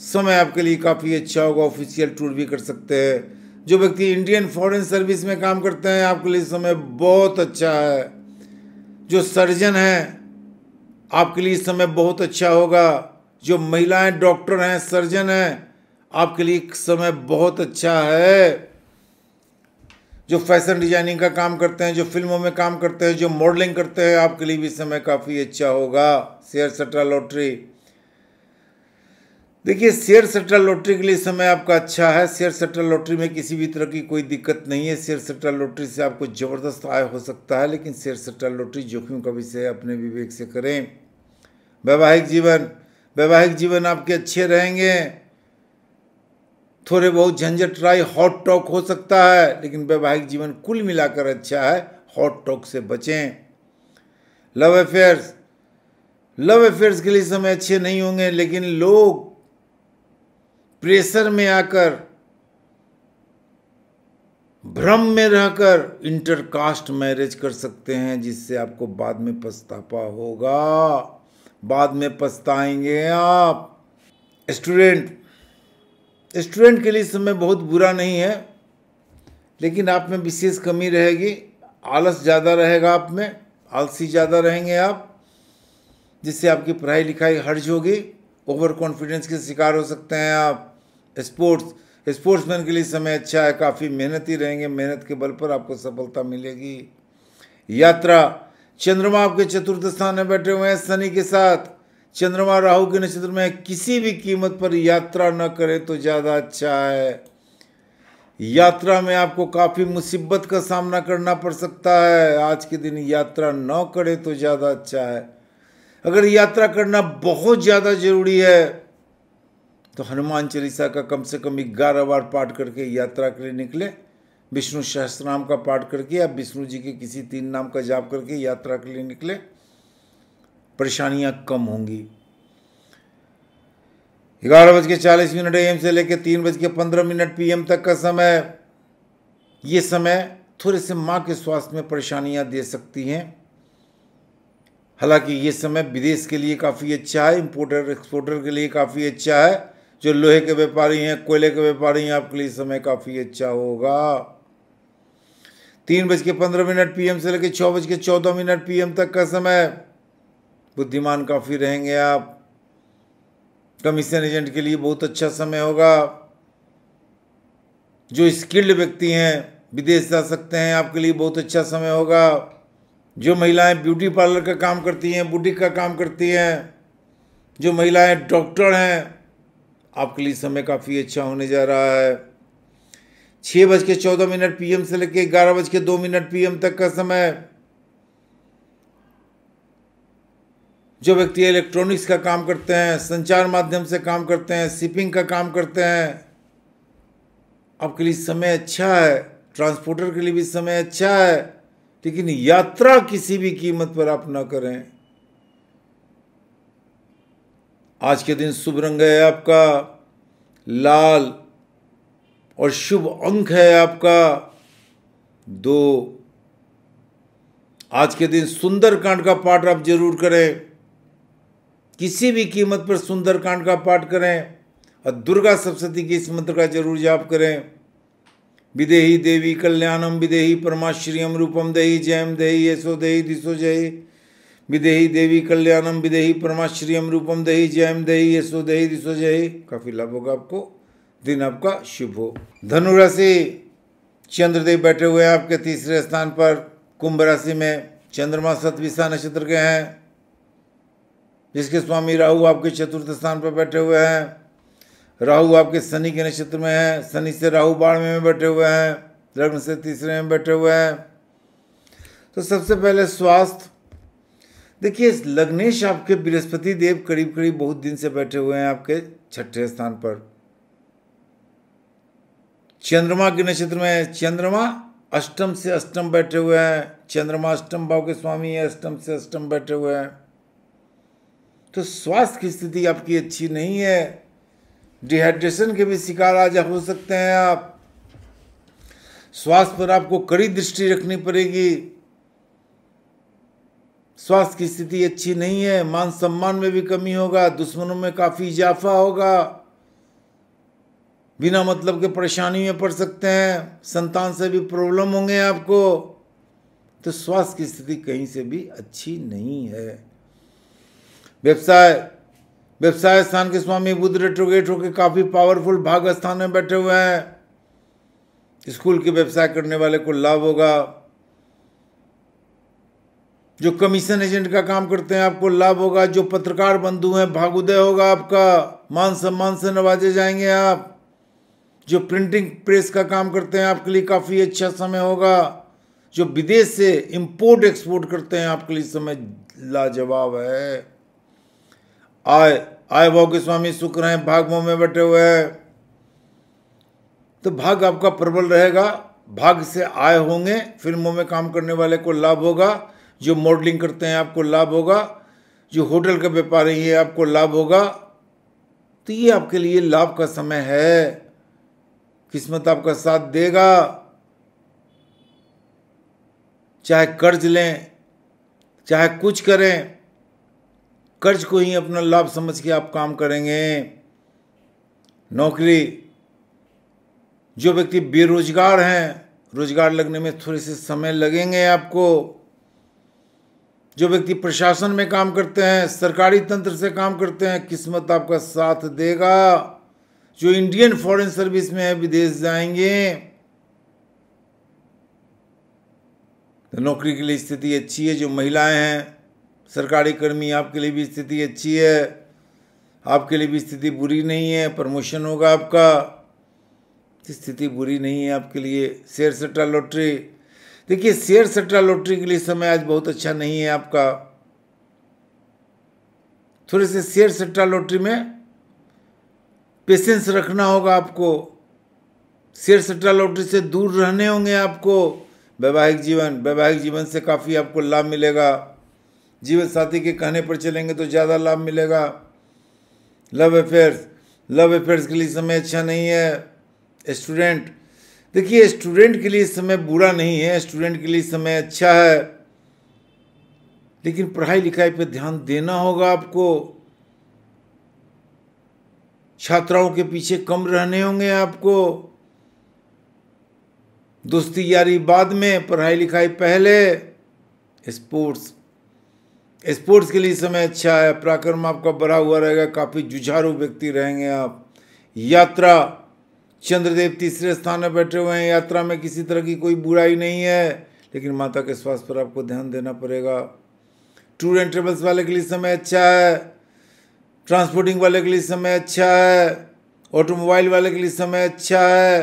समय आपके लिए काफ़ी अच्छा होगा ऑफिशियल टूर भी कर सकते हैं जो व्यक्ति इंडियन फॉरेन सर्विस में काम करते हैं आपके लिए समय बहुत अच्छा है जो सर्जन हैं आपके लिए समय बहुत अच्छा होगा जो महिलाएं डॉक्टर हैं सर्जन हैं आपके लिए समय बहुत अच्छा है जो फैशन डिजाइनिंग का काम करते हैं जो फिल्मों में काम करते हैं जो मॉडलिंग करते हैं आपके लिए भी समय काफ़ी अच्छा होगा शेयर सट्टा लॉटरी देखिए शेयर सेटल लॉटरी के लिए समय आपका अच्छा है शेयर सेटल लॉटरी में किसी भी तरह की कोई दिक्कत नहीं है शेयर सेटल लॉटरी से आपको ज़बरदस्त आय हो सकता है लेकिन शेयर सेटल लॉटरी जोखिम का विषय अपने विवेक से करें वैवाहिक जीवन वैवाहिक जीवन आपके अच्छे रहेंगे थोड़े बहुत झंझट राय हॉट टॉक हो सकता है लेकिन वैवाहिक जीवन कुल मिलाकर अच्छा है हॉट टॉक से बचें लव अफेयर्स लव अफेयर्स के लिए समय अच्छे नहीं होंगे लेकिन लोग प्रेशर में आकर भ्रम में रहकर इंटरकास्ट मैरिज कर सकते हैं जिससे आपको बाद में पछतावा होगा बाद में पछताएंगे आप स्टूडेंट स्टूडेंट के लिए समय बहुत बुरा नहीं है लेकिन आप में विशेष कमी रहेगी आलस ज़्यादा रहेगा आप में आलसी ज़्यादा रहेंगे आप जिससे आपकी पढ़ाई लिखाई हर्ज होगी ओवर कॉन्फिडेंस के शिकार हो सकते हैं आप स्पोर्ट्स स्पोर्ट्समैन के लिए समय अच्छा है काफ़ी मेहनती रहेंगे मेहनत के बल पर आपको सफलता मिलेगी यात्रा चंद्रमा आपके चतुर्थ स्थान में बैठे हुए हैं शनि के साथ चंद्रमा राहु के नक्षत्र में किसी भी कीमत पर यात्रा न करें तो ज़्यादा अच्छा है यात्रा में आपको काफ़ी मुसीबत का सामना करना पड़ सकता है आज के दिन यात्रा न करें तो ज़्यादा अच्छा है अगर यात्रा करना बहुत ज़्यादा ज़रूरी है तो हनुमान चालीसा का कम से कम ग्यारह बार पाठ करके यात्रा के लिए निकले विष्णु सहस्त्र नाम का पाठ करके या विष्णु जी के किसी तीन नाम का जाप करके यात्रा के लिए निकले परेशानियां कम होंगी ग्यारह बज के चालीस मिनट एम से लेकर तीन बज के पंद्रह मिनट पीएम तक का समय ये समय थोड़े से माँ के स्वास्थ्य में परेशानियां दे सकती हैं हालांकि ये समय विदेश के लिए काफ़ी अच्छा है इम्पोर्टर एक्सपोर्टर के लिए काफ़ी अच्छा है जो लोहे के व्यापारी हैं कोयले के व्यापारी हैं आपके लिए समय काफ़ी अच्छा होगा तीन बज के पंद्रह मिनट पीएम से लेकर छः बज के चौदह मिनट पीएम तक का समय बुद्धिमान काफ़ी रहेंगे आप कमीशन एजेंट के लिए बहुत अच्छा समय होगा जो स्किल्ड व्यक्ति हैं विदेश जा सकते हैं आपके लिए बहुत अच्छा समय होगा जो महिलाएं ब्यूटी पार्लर का काम करती हैं बुटीक का काम करती हैं जो महिलाएं डॉक्टर हैं आपके लिए समय काफ़ी अच्छा होने जा रहा है छः बज के चौदह मिनट पीएम से लेकर ग्यारह बज के दो मिनट पीएम तक का समय जो व्यक्ति इलेक्ट्रॉनिक्स का काम करते हैं संचार माध्यम से काम करते हैं शिपिंग का काम करते हैं आपके लिए समय अच्छा है ट्रांसपोर्टर के लिए भी समय अच्छा है लेकिन यात्रा किसी भी कीमत पर आप ना करें आज के दिन शुभ रंग है आपका लाल और शुभ अंक है आपका दो आज के दिन सुंदरकांड का पाठ आप जरूर करें किसी भी कीमत पर सुंदरकांड का पाठ करें और दुर्गा सप्तती के इस मंत्र का जरूर जाप करें विदेही देवी कल्याणम विदेही परमाश्रियम रूपम देही जयम देही यशो देही दिशो जयी विदेही देवी कल्याणम विदेही परमाश्रियम रूपम देही जयम दही यशो दही रिसो जय काफ़ी लाभ होगा आपको दिन आपका शुभ हो धनु राशि चंद्रदेव बैठे हुए हैं आपके तीसरे स्थान पर कुंभ राशि में चंद्रमा सतविशा नक्षत्र के हैं जिसके स्वामी राहु आपके चतुर्थ स्थान पर बैठे हुए हैं राहु आपके शनि के नक्षत्र में है शनि से राहु बाढ़ में बैठे हुए हैं लग्न से तीसरे में बैठे हुए हैं तो सबसे पहले स्वास्थ्य देखिए लग्नेश आपके बृहस्पति देव करीब करीब बहुत दिन से बैठे हुए हैं आपके छठे स्थान पर चंद्रमा के नक्षत्र में चंद्रमा अष्टम से अष्टम बैठे हुए हैं चंद्रमा अष्टम भाव के स्वामी है अष्टम से अष्टम बैठे हुए हैं तो स्वास्थ्य की स्थिति आपकी अच्छी नहीं है डिहाइड्रेशन के भी शिकार आज हो सकते हैं आप स्वास्थ्य पर आपको कड़ी दृष्टि रखनी पड़ेगी स्वास्थ्य की स्थिति अच्छी नहीं है मान सम्मान में भी कमी होगा दुश्मनों में काफ़ी इजाफा होगा बिना मतलब के परेशानी में पड़ सकते हैं संतान से भी प्रॉब्लम होंगे आपको तो स्वास्थ्य की स्थिति कहीं से भी अच्छी नहीं है व्यवसाय व्यवसाय स्थान के स्वामी बुद्ध रेट्रोगेट होकर काफ़ी पावरफुल भाग स्थान में बैठे हुए हैं स्कूल के व्यवसाय करने वाले को लाभ होगा जो कमीशन एजेंट का काम करते हैं आपको लाभ होगा जो पत्रकार बंधु हैं भागुदय होगा आपका मान सम्मान से नवाजे जाएंगे आप जो प्रिंटिंग प्रेस का काम करते हैं आपके लिए काफ़ी अच्छा समय होगा जो विदेश से इंपोर्ट एक्सपोर्ट करते हैं आपके लिए समय लाजवाब है आय आय भाव के स्वामी शुक्र हैं भाग मोह में बैठे हुए हैं तो भाग आपका प्रबल रहेगा भाग से आय होंगे फिल्मों में काम करने वाले को लाभ होगा जो मॉडलिंग करते हैं आपको लाभ होगा जो होटल का व्यापारी है आपको लाभ होगा तो ये आपके लिए लाभ का समय है किस्मत आपका साथ देगा चाहे कर्ज लें चाहे कुछ करें कर्ज को ही अपना लाभ समझ के आप काम करेंगे नौकरी जो व्यक्ति बेरोजगार हैं रोजगार लगने में थोड़े से समय लगेंगे आपको जो व्यक्ति प्रशासन में काम करते हैं सरकारी तंत्र से काम करते हैं किस्मत आपका साथ देगा जो इंडियन फॉरेन सर्विस में है विदेश जाएंगे तो नौकरी के लिए स्थिति अच्छी है जो महिलाएं हैं सरकारी कर्मी आपके लिए भी स्थिति अच्छी है आपके लिए भी स्थिति बुरी नहीं है प्रमोशन होगा आपका स्थिति बुरी नहीं है आपके लिए शेयर सट्टा लॉटरी देखिए शेयर सट्टा लॉटरी के लिए समय आज बहुत अच्छा नहीं है आपका थोड़े से शेयर सट्टा लॉटरी में पेशेंस रखना होगा आपको शेयर सट्टा लॉटरी से दूर रहने होंगे आपको वैवाहिक जीवन वैवाहिक जीवन से काफ़ी आपको लाभ मिलेगा जीवन साथी के कहने पर चलेंगे तो ज़्यादा लाभ मिलेगा लव अफेयर्स लव अफेयर्स के लिए समय अच्छा नहीं है स्टूडेंट देखिए स्टूडेंट के लिए समय बुरा नहीं है स्टूडेंट के लिए समय अच्छा है लेकिन पढ़ाई लिखाई पर ध्यान देना होगा आपको छात्राओं के पीछे कम रहने होंगे आपको दोस्ती यारी बाद में पढ़ाई लिखाई पहले स्पोर्ट्स स्पोर्ट्स के लिए समय अच्छा है पराक्रम आपका बढ़ा हुआ रहेगा काफ़ी जुझारू व्यक्ति रहेंगे आप यात्रा चंद्रदेव तीसरे स्थान में बैठे हुए हैं यात्रा में किसी तरह की कोई बुराई नहीं है लेकिन माता के स्वास्थ्य पर आपको ध्यान देना पड़ेगा टूर एंड ट्रेवल्स वाले के लिए समय अच्छा है ट्रांसपोर्टिंग वाले के लिए समय अच्छा है ऑटोमोबाइल वाले के लिए समय अच्छा है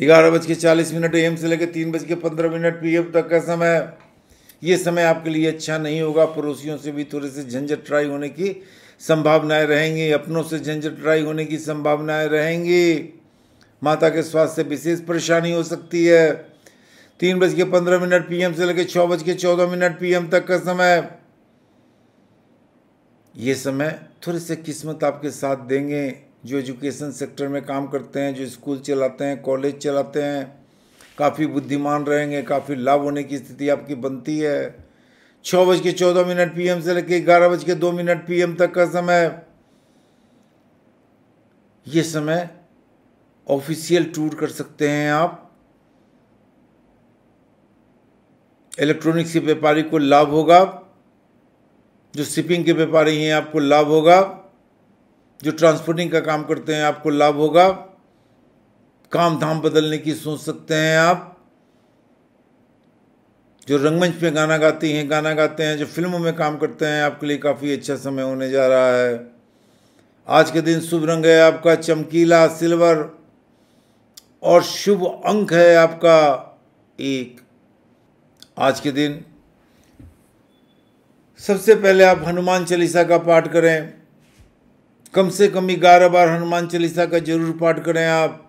ग्यारह बज के चालीस मिनट एम से लेकर तीन बज के पंद्रह मिनट पी तक का समय ये समय आपके लिए अच्छा नहीं होगा पड़ोसियों से भी थोड़े से झंझट ट्राई होने की संभावनाएं रहेंगी अपनों से झंझटराई होने की संभावनाएं रहेंगी माता के स्वास्थ्य से विशेष परेशानी हो सकती है तीन बज के पंद्रह मिनट पीएम से लेकर छः बज के चौदह मिनट पीएम तक का समय ये समय थोड़े से किस्मत आपके साथ देंगे जो एजुकेशन सेक्टर में काम करते हैं जो स्कूल चलाते हैं कॉलेज चलाते हैं काफ़ी बुद्धिमान रहेंगे काफ़ी लाभ होने की स्थिति आपकी बनती है छः बज के चौदह मिनट पीएम से लेकर ग्यारह बज के दो मिनट पीएम तक का समय ये समय ऑफिशियल टूर कर सकते हैं आप इलेक्ट्रॉनिक से व्यापारी को लाभ होगा जो शिपिंग के व्यापारी हैं आपको लाभ होगा जो ट्रांसपोर्टिंग का काम करते हैं आपको लाभ होगा काम धाम बदलने की सोच सकते हैं आप जो रंगमंच में गाना गाती हैं गाना गाते हैं जो फिल्मों में काम करते हैं आपके लिए काफ़ी अच्छा समय होने जा रहा है आज के दिन शुभ रंग है आपका चमकीला सिल्वर और शुभ अंक है आपका एक आज के दिन सबसे पहले आप हनुमान चालीसा का पाठ करें कम से कम ग्यारह बार हनुमान चालीसा का जरूर पाठ करें आप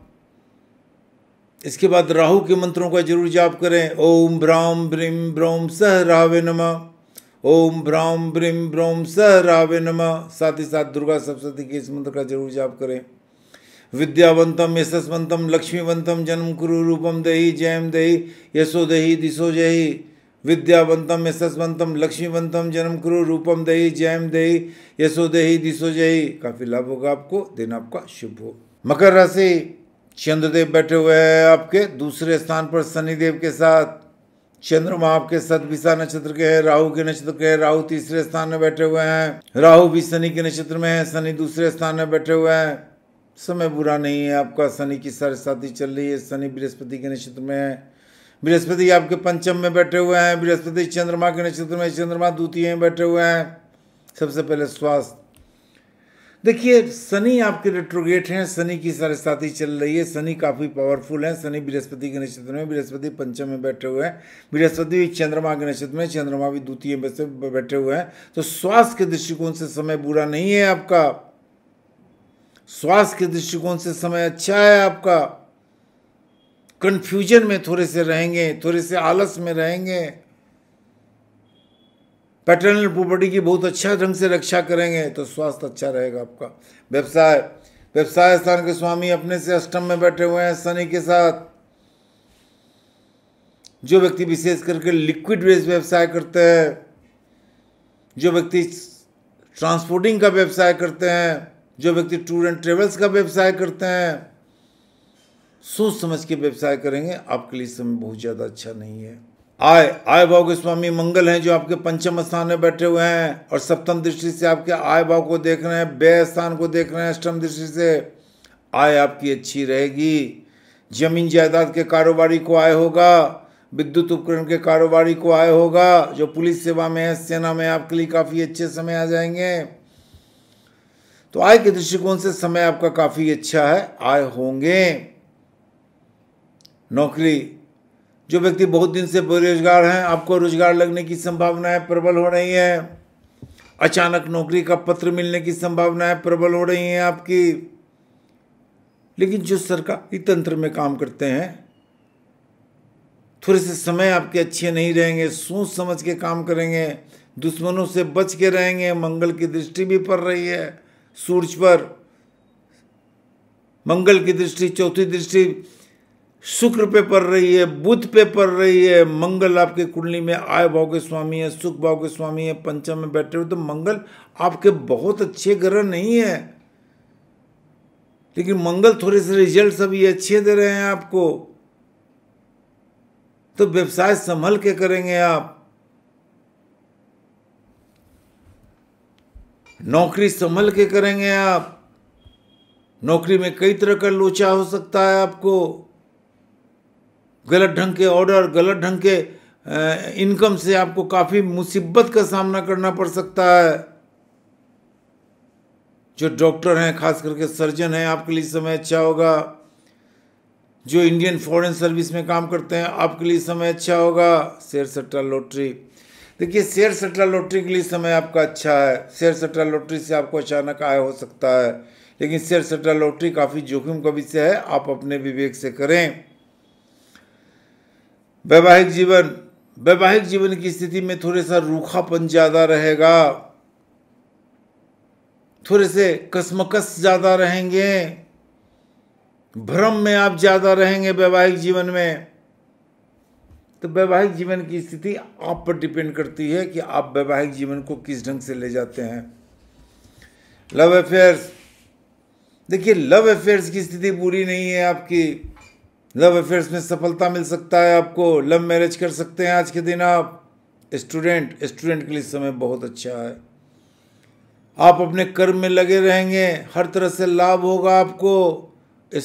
इसके बाद राहु के मंत्रों का जरूर जाप करें ओम ब्राम ब्रीम ब्रोम सह रावे नमा ओम ब्राम ब्रीम ब्रोम सह रावे नमा साथ ही साथ दुर्गा सप्तती के इस मंत्र का जरूर जाप करें विद्यावंतम यशस्वंतम लक्ष्मीवंतम जन्म कुरु रूपम दही जयम दही यशो दही दिशो जही विद्यावंतम यशस्वंतम लक्ष्मीवंतम जन्म कुरु रूपम दही जयम दही यशो दही दिशो जही काफ़ी लाभ होगा आपको दिन आपका शुभ हो मकर राशि चंद्रदेव बैठे हुए हैं आपके दूसरे स्थान पर शनिदेव के साथ चंद्रमा आपके सदभिशा नक्षत्र के है राहु के नक्षत्र के है राहु तीसरे स्थान में बैठे हुए हैं राहु भी शनि के नक्षत्र में है शनि दूसरे स्थान में बैठे हुए हैं समय बुरा नहीं है आपका शनि की साथी चल रही है शनि बृहस्पति के नक्षत्र में है बृहस्पति आपके पंचम में बैठे हुए हैं बृहस्पति चंद्रमा के नक्षत्र में चंद्रमा द्वितीय में बैठे हुए हैं सबसे पहले स्वास्थ्य देखिए शनि आपके रेट्रोगेट हैं शनि की सरस्ताती चल रही है शनि काफ़ी पावरफुल है शनि बृहस्पति के नक्षत्र में बृहस्पति पंचम में बैठे हुए हैं बृहस्पति भी चंद्रमा के नक्षत्र में चंद्रमा भी द्वितीय में से बैठे हुए हैं तो स्वास्थ्य के दृष्टिकोण से समय बुरा नहीं है आपका स्वास्थ्य के दृष्टिकोण से समय अच्छा है आपका कन्फ्यूजन में थोड़े से रहेंगे थोड़े से आलस में रहेंगे पैटर्नल प्रॉपर्टी की बहुत अच्छा ढंग से रक्षा करेंगे तो स्वास्थ्य अच्छा रहेगा आपका व्यवसाय व्यवसाय स्थान के स्वामी अपने से अष्टम में बैठे हुए हैं शनि के साथ जो व्यक्ति विशेष करके लिक्विड वेस्ट व्यवसाय करते हैं जो व्यक्ति ट्रांसपोर्टिंग का व्यवसाय करते हैं जो व्यक्ति टूर एंड ट्रेवल्स का व्यवसाय करते हैं सोच समझ के व्यवसाय करेंगे आपके लिए समय बहुत ज़्यादा अच्छा नहीं है आय आय भाव के स्वामी मंगल हैं जो आपके पंचम स्थान में बैठे हुए हैं और सप्तम दृष्टि से आपके आय भाव को देख रहे हैं व्यय स्थान को देख रहे हैं अष्टम दृष्टि से आय आपकी अच्छी रहेगी जमीन जायदाद के कारोबारी को आय होगा विद्युत उपकरण के कारोबारी को आय होगा जो पुलिस सेवा में है सेना में आपके लिए काफ़ी अच्छे समय आ जाएंगे तो आय के दृष्टिकोण से समय आपका काफ़ी अच्छा है आय होंगे नौकरी जो व्यक्ति बहुत दिन से बेरोजगार हैं आपको रोजगार लगने की संभावनाएं प्रबल हो रही हैं अचानक नौकरी का पत्र मिलने की संभावनाएं प्रबल हो रही हैं आपकी लेकिन जो सरकारी तंत्र में काम करते हैं थोड़े से समय आपके अच्छे नहीं रहेंगे सोच समझ के काम करेंगे दुश्मनों से बच के रहेंगे मंगल की दृष्टि भी पड़ रही है सूरज पर मंगल की दृष्टि चौथी दृष्टि शुक्र पे पड़ रही है बुध पे पड़ रही है मंगल आपके कुंडली में आय भाव के स्वामी है सुख भाव के स्वामी है पंचम में बैठे हुए तो मंगल आपके बहुत अच्छे ग्रह नहीं है लेकिन मंगल थोड़े से रिजल्ट अभी अच्छे दे रहे हैं आपको तो व्यवसाय संभल के करेंगे आप नौकरी संभल के करेंगे आप नौकरी में कई तरह का लोचा हो सकता है आपको गलत ढंग के ऑर्डर गलत ढंग के इनकम से आपको काफ़ी मुसीबत का सामना करना पड़ सकता है जो डॉक्टर हैं खास करके सर्जन हैं आपके लिए समय अच्छा होगा जो इंडियन फॉरेन सर्विस में काम करते हैं आपके लिए समय अच्छा होगा शेयर सट्टा लॉटरी देखिए शेयर सट्टा लॉटरी के लिए समय आपका अच्छा है शेयर सट्टा लॉटरी से आपको अचानक आय हो सकता है लेकिन शेयर सट्टा लॉटरी काफ़ी जोखिम का विषय है आप अपने विवेक से करें वैवाहिक जीवन वैवाहिक जीवन की स्थिति में थोड़े सा रूखापन ज़्यादा रहेगा थोड़े से कसमकस ज़्यादा रहेंगे भ्रम में आप ज़्यादा रहेंगे वैवाहिक जीवन में तो वैवाहिक जीवन की स्थिति आप पर डिपेंड करती है कि आप वैवाहिक जीवन को किस ढंग से ले जाते हैं लव अफेयर्स देखिए लव अफेयर्स की स्थिति बुरी नहीं है आपकी लव अफेयर्स में सफलता मिल सकता है आपको लव मैरिज कर सकते हैं आज के दिन आप स्टूडेंट स्टूडेंट के लिए समय बहुत अच्छा है आप अपने कर्म में लगे रहेंगे हर तरह से लाभ होगा आपको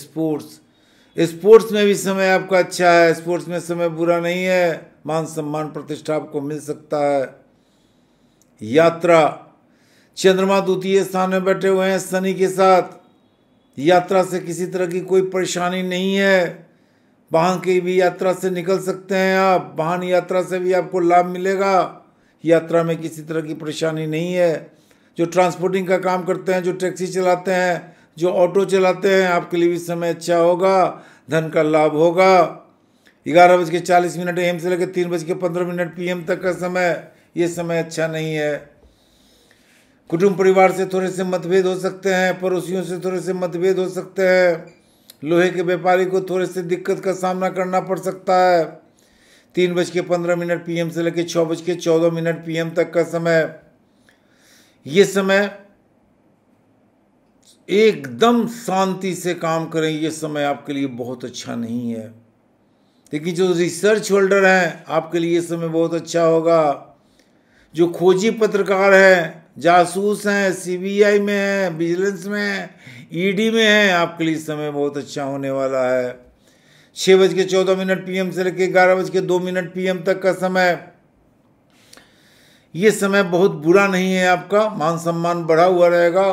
स्पोर्ट्स स्पोर्ट्स में भी समय आपका अच्छा है स्पोर्ट्स में समय बुरा नहीं है मान सम्मान प्रतिष्ठा आपको मिल सकता है यात्रा चंद्रमा द्वितीय स्थान में बैठे हुए हैं शनि के साथ यात्रा से किसी तरह की कोई परेशानी नहीं है वाहन की भी यात्रा से निकल सकते हैं आप वाहन यात्रा से भी आपको लाभ मिलेगा यात्रा में किसी तरह की परेशानी नहीं है जो ट्रांसपोर्टिंग का काम करते हैं जो टैक्सी चलाते हैं जो ऑटो चलाते हैं आपके लिए भी समय अच्छा होगा धन का लाभ होगा ग्यारह बज के चालीस मिनट एम से लेकर तीन बज के पंद्रह मिनट पी तक का समय ये समय अच्छा नहीं है कुटुंब परिवार से थोड़े से मतभेद हो सकते हैं पड़ोसियों से थोड़े से मतभेद हो सकते हैं लोहे के व्यापारी को थोड़े से दिक्कत का सामना करना पड़ सकता है तीन बज के पंद्रह मिनट पीएम से लेकर छः बज के चौदह मिनट पीएम तक का समय ये समय एकदम शांति से काम करें ये समय आपके लिए बहुत अच्छा नहीं है लेकिन जो रिसर्च होल्डर हैं आपके लिए ये समय बहुत अच्छा होगा जो खोजी पत्रकार हैं जासूस हैं सीबीआई में हैं विजिलेंस में हैं ईडी में है आपके लिए समय बहुत अच्छा होने वाला है छः बज के चौदह मिनट पीएम से लेकर ग्यारह बज के दो मिनट पीएम तक का समय ये समय बहुत बुरा नहीं है आपका मान सम्मान बढ़ा हुआ रहेगा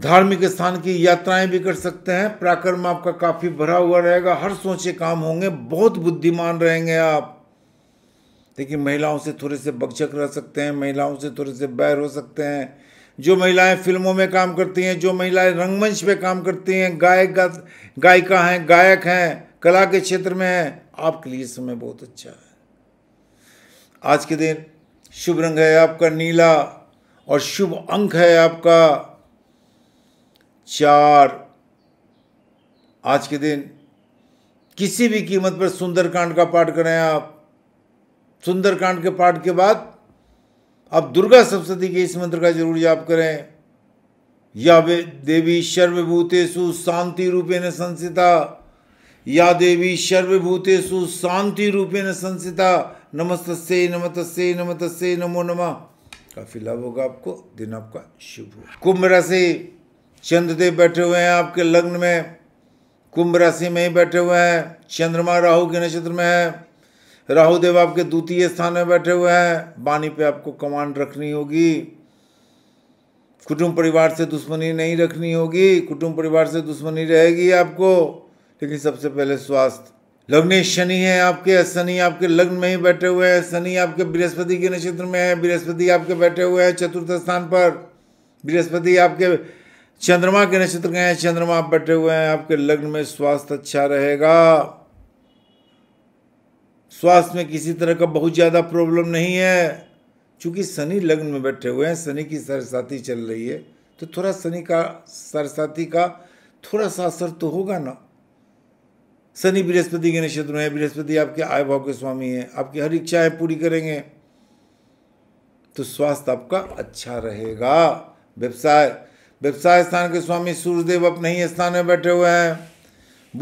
धार्मिक स्थान की यात्राएं भी कर सकते हैं पराक्रम आपका काफ़ी भरा हुआ रहेगा हर सोचे काम होंगे बहुत बुद्धिमान रहेंगे आप देखिए महिलाओं से थोड़े से बकझक रह सकते हैं महिलाओं से थोड़े से बैर हो सकते हैं जो महिलाएं फिल्मों में काम करती हैं जो महिलाएं रंगमंच पे काम करती हैं गायक गायिका हैं गायक हैं कला के क्षेत्र में हैं आपके लिए समय बहुत अच्छा है आज के दिन शुभ रंग है आपका नीला और शुभ अंक है आपका चार आज के दिन किसी भी कीमत पर सुंदरकांड का पाठ करें आप सुंदरकांड के पाठ के बाद अब दुर्गा सप्तती के इस मंत्र का जरूर जाप करें या देवी सर्वभूतेषु शांति रूपेण संसिता या देवी सर्वभूतेषु शांति रूपेण संसिता नमस्तस्य नमतस्य नमतस्य नमो नमः काफी लाभ होगा आपको दिन आपका शुभ हो कुंभ राशि चंद्रदेव बैठे हुए हैं आपके लग्न में कुंभ राशि में ही बैठे हुए हैं चंद्रमा राहु के नक्षत्र में है राहु देव आपके द्वितीय स्थान में बैठे हुए हैं वाणी पे आपको कमांड रखनी होगी कुटुंब परिवार से दुश्मनी नहीं रखनी होगी कुटुंब परिवार से दुश्मनी रहेगी आपको लेकिन सबसे पहले स्वास्थ्य लग्नेश शनि है आपके शनि आपके लग्न में ही बैठे हुए हैं शनि आपके बृहस्पति के नक्षत्र में है बृहस्पति आपके बैठे हुए हैं चतुर्थ स्थान पर बृहस्पति आपके चंद्रमा के नक्षत्र के हैं चंद्रमा आप बैठे हुए हैं आपके लग्न में स्वास्थ्य अच्छा रहेगा स्वास्थ्य में किसी तरह का बहुत ज़्यादा प्रॉब्लम नहीं है क्योंकि शनि लग्न में बैठे हुए हैं शनि की सरसाती चल रही है तो थोड़ा शनि का सरसाती का थोड़ा सा असर तो होगा ना शनि बृहस्पति के नक्षत्र में है बृहस्पति आपके आय भाव के स्वामी हैं आपकी हर इच्छाएं पूरी करेंगे तो स्वास्थ्य आपका अच्छा रहेगा व्यवसाय व्यवसाय स्थान के स्वामी सूर्यदेव अपने ही स्थान में बैठे हुए हैं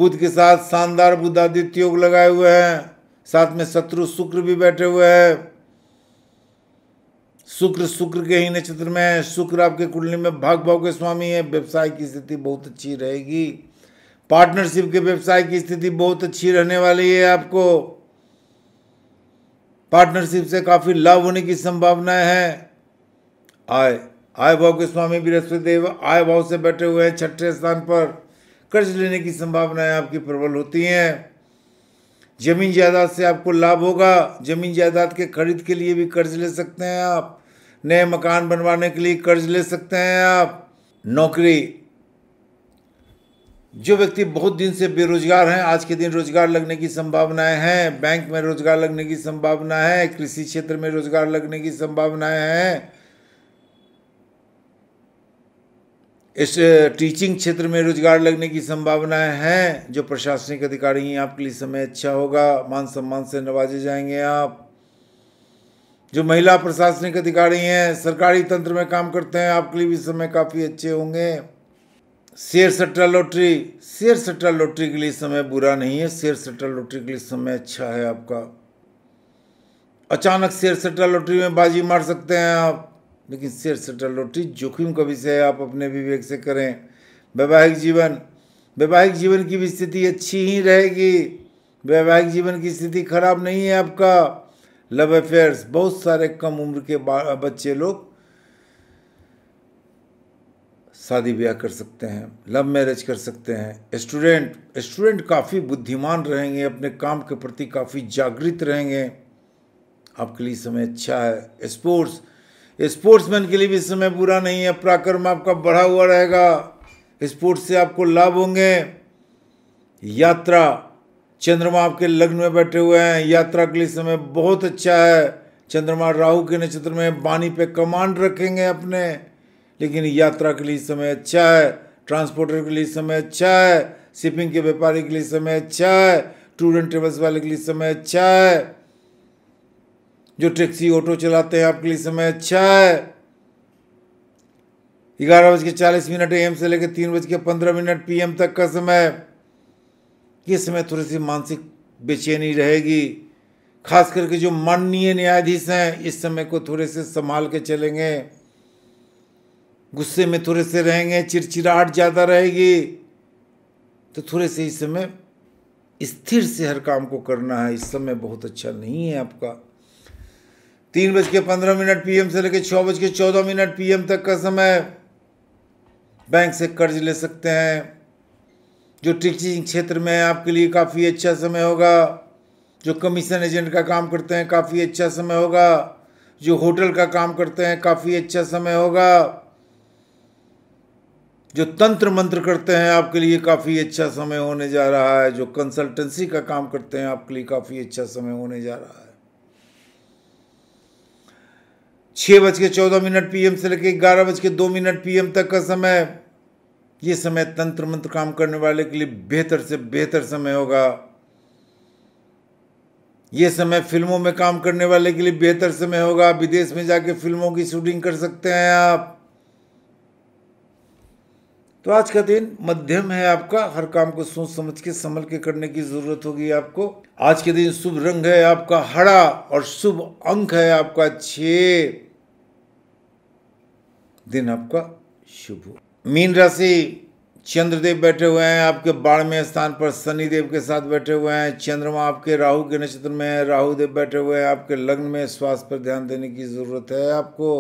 बुद्ध के साथ शानदार बुद्धादित्य योग लगाए हुए हैं साथ में शत्रु शुक्र भी बैठे हुए हैं शुक्र शुक्र के ही नक्षत्र में है शुक्र आपके कुंडली में भाग भाव के स्वामी है व्यवसाय की स्थिति बहुत अच्छी रहेगी पार्टनरशिप के व्यवसाय की स्थिति बहुत अच्छी रहने वाली है आपको पार्टनरशिप से काफ़ी लाभ होने की संभावना है आय आय भाव के स्वामी बृहस्पति देव आय भाव से बैठे हुए हैं छठे स्थान पर कर्ज लेने की संभावनाएं आपकी प्रबल होती हैं ज़मीन जायदाद से आपको लाभ होगा ज़मीन जायदाद के खरीद के लिए भी कर्ज ले सकते हैं आप नए मकान बनवाने के लिए कर्ज ले सकते हैं आप नौकरी जो व्यक्ति बहुत दिन से बेरोजगार हैं आज के दिन रोजगार लगने की संभावनाएं हैं बैंक में रोजगार लगने की संभावना है कृषि क्षेत्र में रोजगार लगने की संभावनाएं हैं इस टीचिंग क्षेत्र में रोजगार लगने की संभावनाएं हैं जो प्रशासनिक अधिकारी हैं आपके लिए समय अच्छा होगा मान सम्मान से नवाजे जाएंगे आप जो महिला प्रशासनिक अधिकारी हैं सरकारी तंत्र में काम करते हैं आपके लिए भी समय काफ़ी अच्छे होंगे शेयर सट्टा लॉटरी शेयर सट्टा लॉटरी के लिए समय बुरा नहीं है शेयर सट्टा लॉटरी के लिए समय अच्छा है आपका अचानक शेयर सट्टा लॉटरी में बाजी मार सकते हैं आप लेकिन सिर रोटी जोखिम का विषय आप अपने विवेक से करें वैवाहिक जीवन वैवाहिक जीवन की भी स्थिति अच्छी ही रहेगी वैवाहिक जीवन की स्थिति खराब नहीं है आपका लव अफेयर्स बहुत सारे कम उम्र के बच्चे लोग शादी ब्याह कर सकते हैं लव मैरिज कर सकते हैं स्टूडेंट स्टूडेंट काफ़ी बुद्धिमान रहेंगे अपने काम के प्रति काफ़ी जागृत रहेंगे आपके लिए समय अच्छा है स्पोर्ट्स स्पोर्ट्समैन के लिए भी समय पूरा नहीं है पराक्रम आपका बढ़ा हुआ रहेगा स्पोर्ट्स से आपको लाभ होंगे यात्रा चंद्रमा आपके लग्न में बैठे हुए हैं यात्रा के लिए समय बहुत अच्छा है चंद्रमा राहु के नक्षत्र में वाणी पे कमांड रखेंगे अपने लेकिन यात्रा के लिए समय अच्छा है ट्रांसपोर्टर के लिए समय अच्छा है शिपिंग के व्यापारी के लिए समय अच्छा है टूर एंड ट्रेवल्स वाले के लिए समय अच्छा है जो टैक्सी ऑटो चलाते हैं आपके लिए समय अच्छा है ग्यारह बज के चालीस मिनट एम से लेकर तीन बज के पंद्रह मिनट पी तक का समय ये समय थोड़ी सी मानसिक बेचैनी रहेगी खास करके जो माननीय न्यायाधीश हैं इस समय को थोड़े से संभाल के चलेंगे गुस्से में थोड़े से रहेंगे चिड़चिड़ाहट ज़्यादा रहेगी तो थोड़े से इस समय स्थिर से हर काम को करना है इस समय बहुत अच्छा नहीं है आपका तीन बज के पंद्रह मिनट पीएम से लेकर छः बज के चौदह मिनट पीएम तक का समय बैंक से कर्ज ले सकते हैं जो टीचिंग क्षेत्र में आपके लिए काफ़ी अच्छा समय होगा जो कमीशन एजेंट का काम करते हैं काफ़ी अच्छा समय होगा जो होटल का काम करते हैं काफ़ी अच्छा समय होगा जो तंत्र मंत्र करते हैं आपके लिए काफ़ी अच्छा समय होने जा रहा है जो कंसल्टेंसी का काम करते हैं आपके लिए काफ़ी अच्छा समय होने जा रहा है छः बज के चौदह मिनट पीएम से लेकर ग्यारह बज के दो मिनट पीएम तक का समय ये समय तंत्र मंत्र काम करने वाले के लिए बेहतर से बेहतर समय होगा ये समय फिल्मों में काम करने वाले के लिए बेहतर समय होगा विदेश में जाके फिल्मों की शूटिंग कर सकते हैं आप तो आज का दिन मध्यम है आपका हर काम को सोच समझ के संभल के करने की जरूरत होगी आपको आज के दिन शुभ रंग है आपका हरा और शुभ अंक है आपका छ दिन आपका शुभ हो मीन राशि चंद्रदेव बैठे हुए हैं आपके बारहवें स्थान पर शनिदेव के साथ बैठे हुए हैं चंद्रमा आपके राहु के नक्षत्र में है राहुदेव बैठे हुए हैं आपके लग्न में स्वास्थ्य पर ध्यान देने की जरूरत है आपको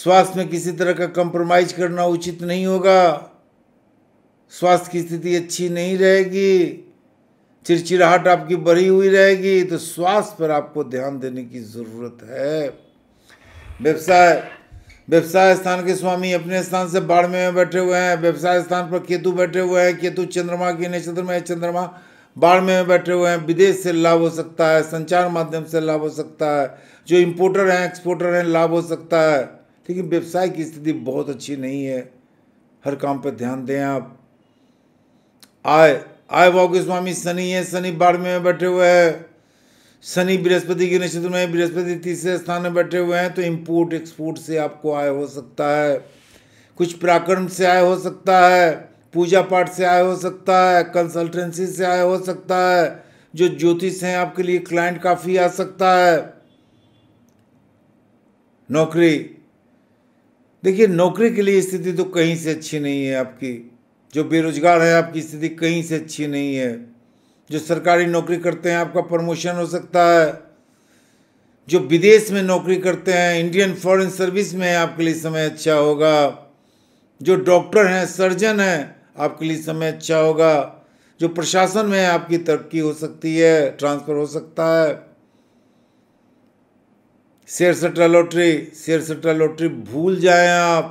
स्वास्थ्य में किसी तरह का कंप्रोमाइज करना उचित नहीं होगा स्वास्थ्य की स्थिति अच्छी नहीं रहेगी चिड़चिड़ाहट आपकी बढ़ी हुई रहेगी तो स्वास्थ्य पर आपको ध्यान देने की ज़रूरत है व्यवसाय व्यवसाय स्थान के स्वामी अपने स्थान से बाढ़ में बैठे हुए हैं व्यवसाय स्थान पर केतु बैठे हुए हैं केतु चंद्रमा के नक्षत्र में चंद्रमा बाढ़ में बैठे हुए हैं विदेश से लाभ हो सकता है संचार माध्यम से लाभ हो सकता है जो इम्पोर्टर हैं एक्सपोर्टर हैं लाभ हो सकता है लेकिन व्यवसाय की स्थिति बहुत अच्छी नहीं है हर काम पर ध्यान दें आप आय आय भाव के स्वामी शनि है शनि बाढ़ में बैठे हुए हैं शनि बृहस्पति के नक्षत्र में बृहस्पति तीसरे स्थान में बैठे हुए हैं तो इम्पोर्ट एक्सपोर्ट से आपको आय हो सकता है कुछ पराक्रम से आय हो सकता है पूजा पाठ से आय हो सकता है कंसल्टेंसी से आय हो सकता है जो ज्योतिष हैं आपके लिए क्लाइंट काफ़ी आ सकता है नौकरी देखिए नौकरी के लिए स्थिति तो कहीं से अच्छी नहीं है आपकी जो बेरोजगार है आपकी स्थिति कहीं से अच्छी नहीं है जो सरकारी नौकरी करते हैं आपका प्रमोशन हो सकता है जो विदेश में नौकरी करते हैं इंडियन फॉरेन सर्विस में आपके लिए समय अच्छा होगा जो डॉक्टर हैं सर्जन हैं आपके लिए समय अच्छा होगा जो प्रशासन में आपकी तरक्की हो सकती है ट्रांसफ़र हो सकता है शेयर सट्टा लॉटरी शेयर सट्टा लॉटरी भूल जाएं आप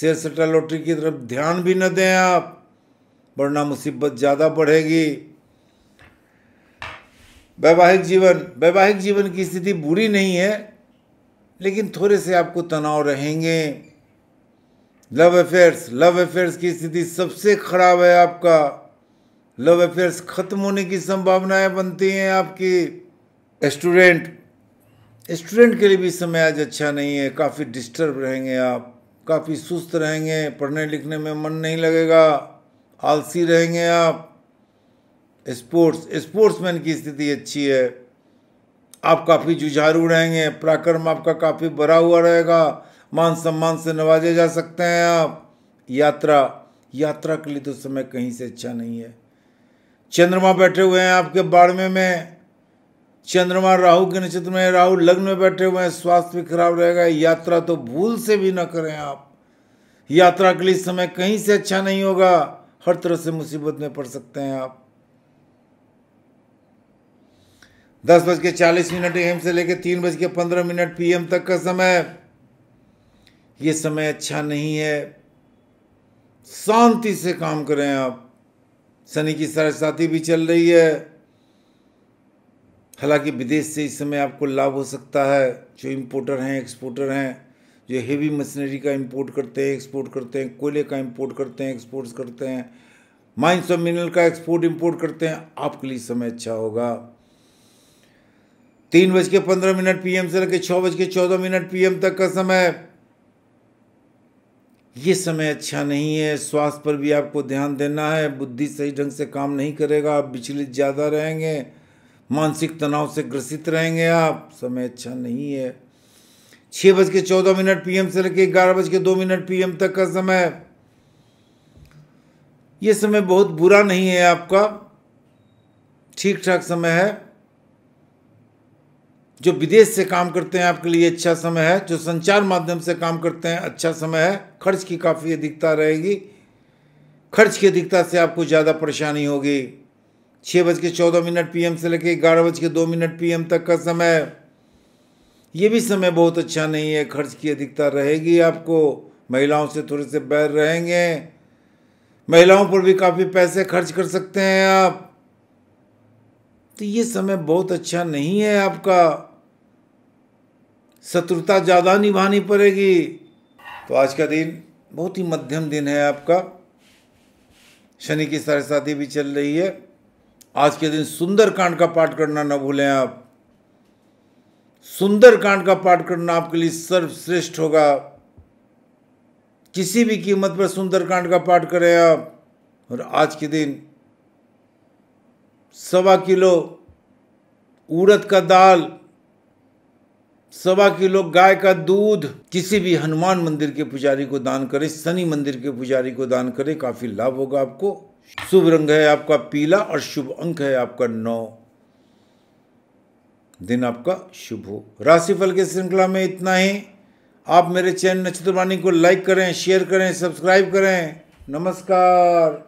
शेयर सट्टा लॉटरी की तरफ ध्यान भी न दें आप वरना मुसीबत ज़्यादा बढ़ेगी वैवाहिक जीवन वैवाहिक जीवन की स्थिति बुरी नहीं है लेकिन थोड़े से आपको तनाव रहेंगे लव अफेयर्स लव अफेयर्स की स्थिति सबसे खराब है आपका लव अफेयर्स खत्म होने की संभावनाएं बनती हैं आपकी स्टूडेंट स्टूडेंट के लिए भी समय आज अच्छा नहीं है काफ़ी डिस्टर्ब रहेंगे आप काफ़ी सुस्त रहेंगे पढ़ने लिखने में मन नहीं लगेगा आलसी रहेंगे आप स्पोर्ट्स स्पोर्ट्समैन की स्थिति अच्छी है आप काफ़ी जुझारू रहेंगे पराक्रम आपका काफ़ी भरा हुआ रहेगा मान सम्मान से नवाजे जा सकते हैं आप यात्रा यात्रा के लिए तो समय कहीं से अच्छा नहीं है चंद्रमा बैठे हुए हैं आपके बाड़मे में चंद्रमा राहु के नक्षत्र में राहु लग्न में बैठे हुए हैं स्वास्थ्य भी खराब रहेगा यात्रा तो भूल से भी ना करें आप यात्रा के लिए समय कहीं से अच्छा नहीं होगा हर तरह से मुसीबत में पड़ सकते हैं आप दस बज के चालीस मिनट एम से लेकर तीन बज के पंद्रह मिनट पीएम तक का समय ये समय अच्छा नहीं है शांति से काम करें आप शनि की साथी भी चल रही है हालांकि विदेश से इस समय आपको लाभ हो सकता है जो इम्पोर्टर हैं एक्सपोर्टर हैं जो हेवी मशीनरी का इम्पोर्ट करते हैं एक्सपोर्ट करते हैं कोयले का इम्पोर्ट करते हैं एक्सपोर्ट्स करते हैं माइंस और मिनरल का एक्सपोर्ट इम्पोर्ट करते हैं आपके लिए समय अच्छा होगा तीन बज के पंद्रह मिनट पीएम से लेकर छः बज के चौदह मिनट पी तक का समय ये समय अच्छा नहीं है स्वास्थ्य पर भी आपको ध्यान देना है बुद्धि सही ढंग से काम नहीं करेगा आप विचलित ज़्यादा रहेंगे मानसिक तनाव से ग्रसित रहेंगे आप समय अच्छा नहीं है छः बज के चौदह मिनट पीएम से लेकर ग्यारह बज के दो मिनट पीएम तक का समय ये समय बहुत बुरा नहीं है आपका ठीक ठाक समय है जो विदेश से काम करते हैं आपके लिए अच्छा समय है जो संचार माध्यम से काम करते हैं अच्छा समय है खर्च की काफ़ी अधिकता रहेगी खर्च की अधिकता से आपको ज़्यादा परेशानी होगी छः बज के चौदह मिनट पीएम से लेके ग्यारह बज के दो मिनट पीएम तक का समय ये भी समय बहुत अच्छा नहीं है खर्च की अधिकता रहेगी आपको महिलाओं से थोड़े से बैर रहेंगे महिलाओं पर भी काफ़ी पैसे खर्च कर सकते हैं आप तो ये समय बहुत अच्छा नहीं है आपका शत्रुता ज़्यादा निभानी पड़ेगी तो आज का दिन बहुत ही मध्यम दिन है आपका शनि की सारे साथी भी चल रही है आज के दिन सुंदरकांड का पाठ करना ना भूलें आप सुंदरकांड का पाठ करना आपके लिए सर्वश्रेष्ठ होगा किसी भी कीमत पर सुंदरकांड का पाठ करें आप और आज के दिन सवा किलो उड़द का दाल सवा किलो गाय का दूध किसी भी हनुमान मंदिर के पुजारी को दान करें शनि मंदिर के पुजारी को दान करें काफ़ी लाभ होगा आपको शुभ रंग है आपका पीला और शुभ अंक है आपका नौ दिन आपका शुभ हो राशिफल की श्रृंखला में इतना ही आप मेरे चैनल नक्षत्रवाणी को लाइक करें शेयर करें सब्सक्राइब करें नमस्कार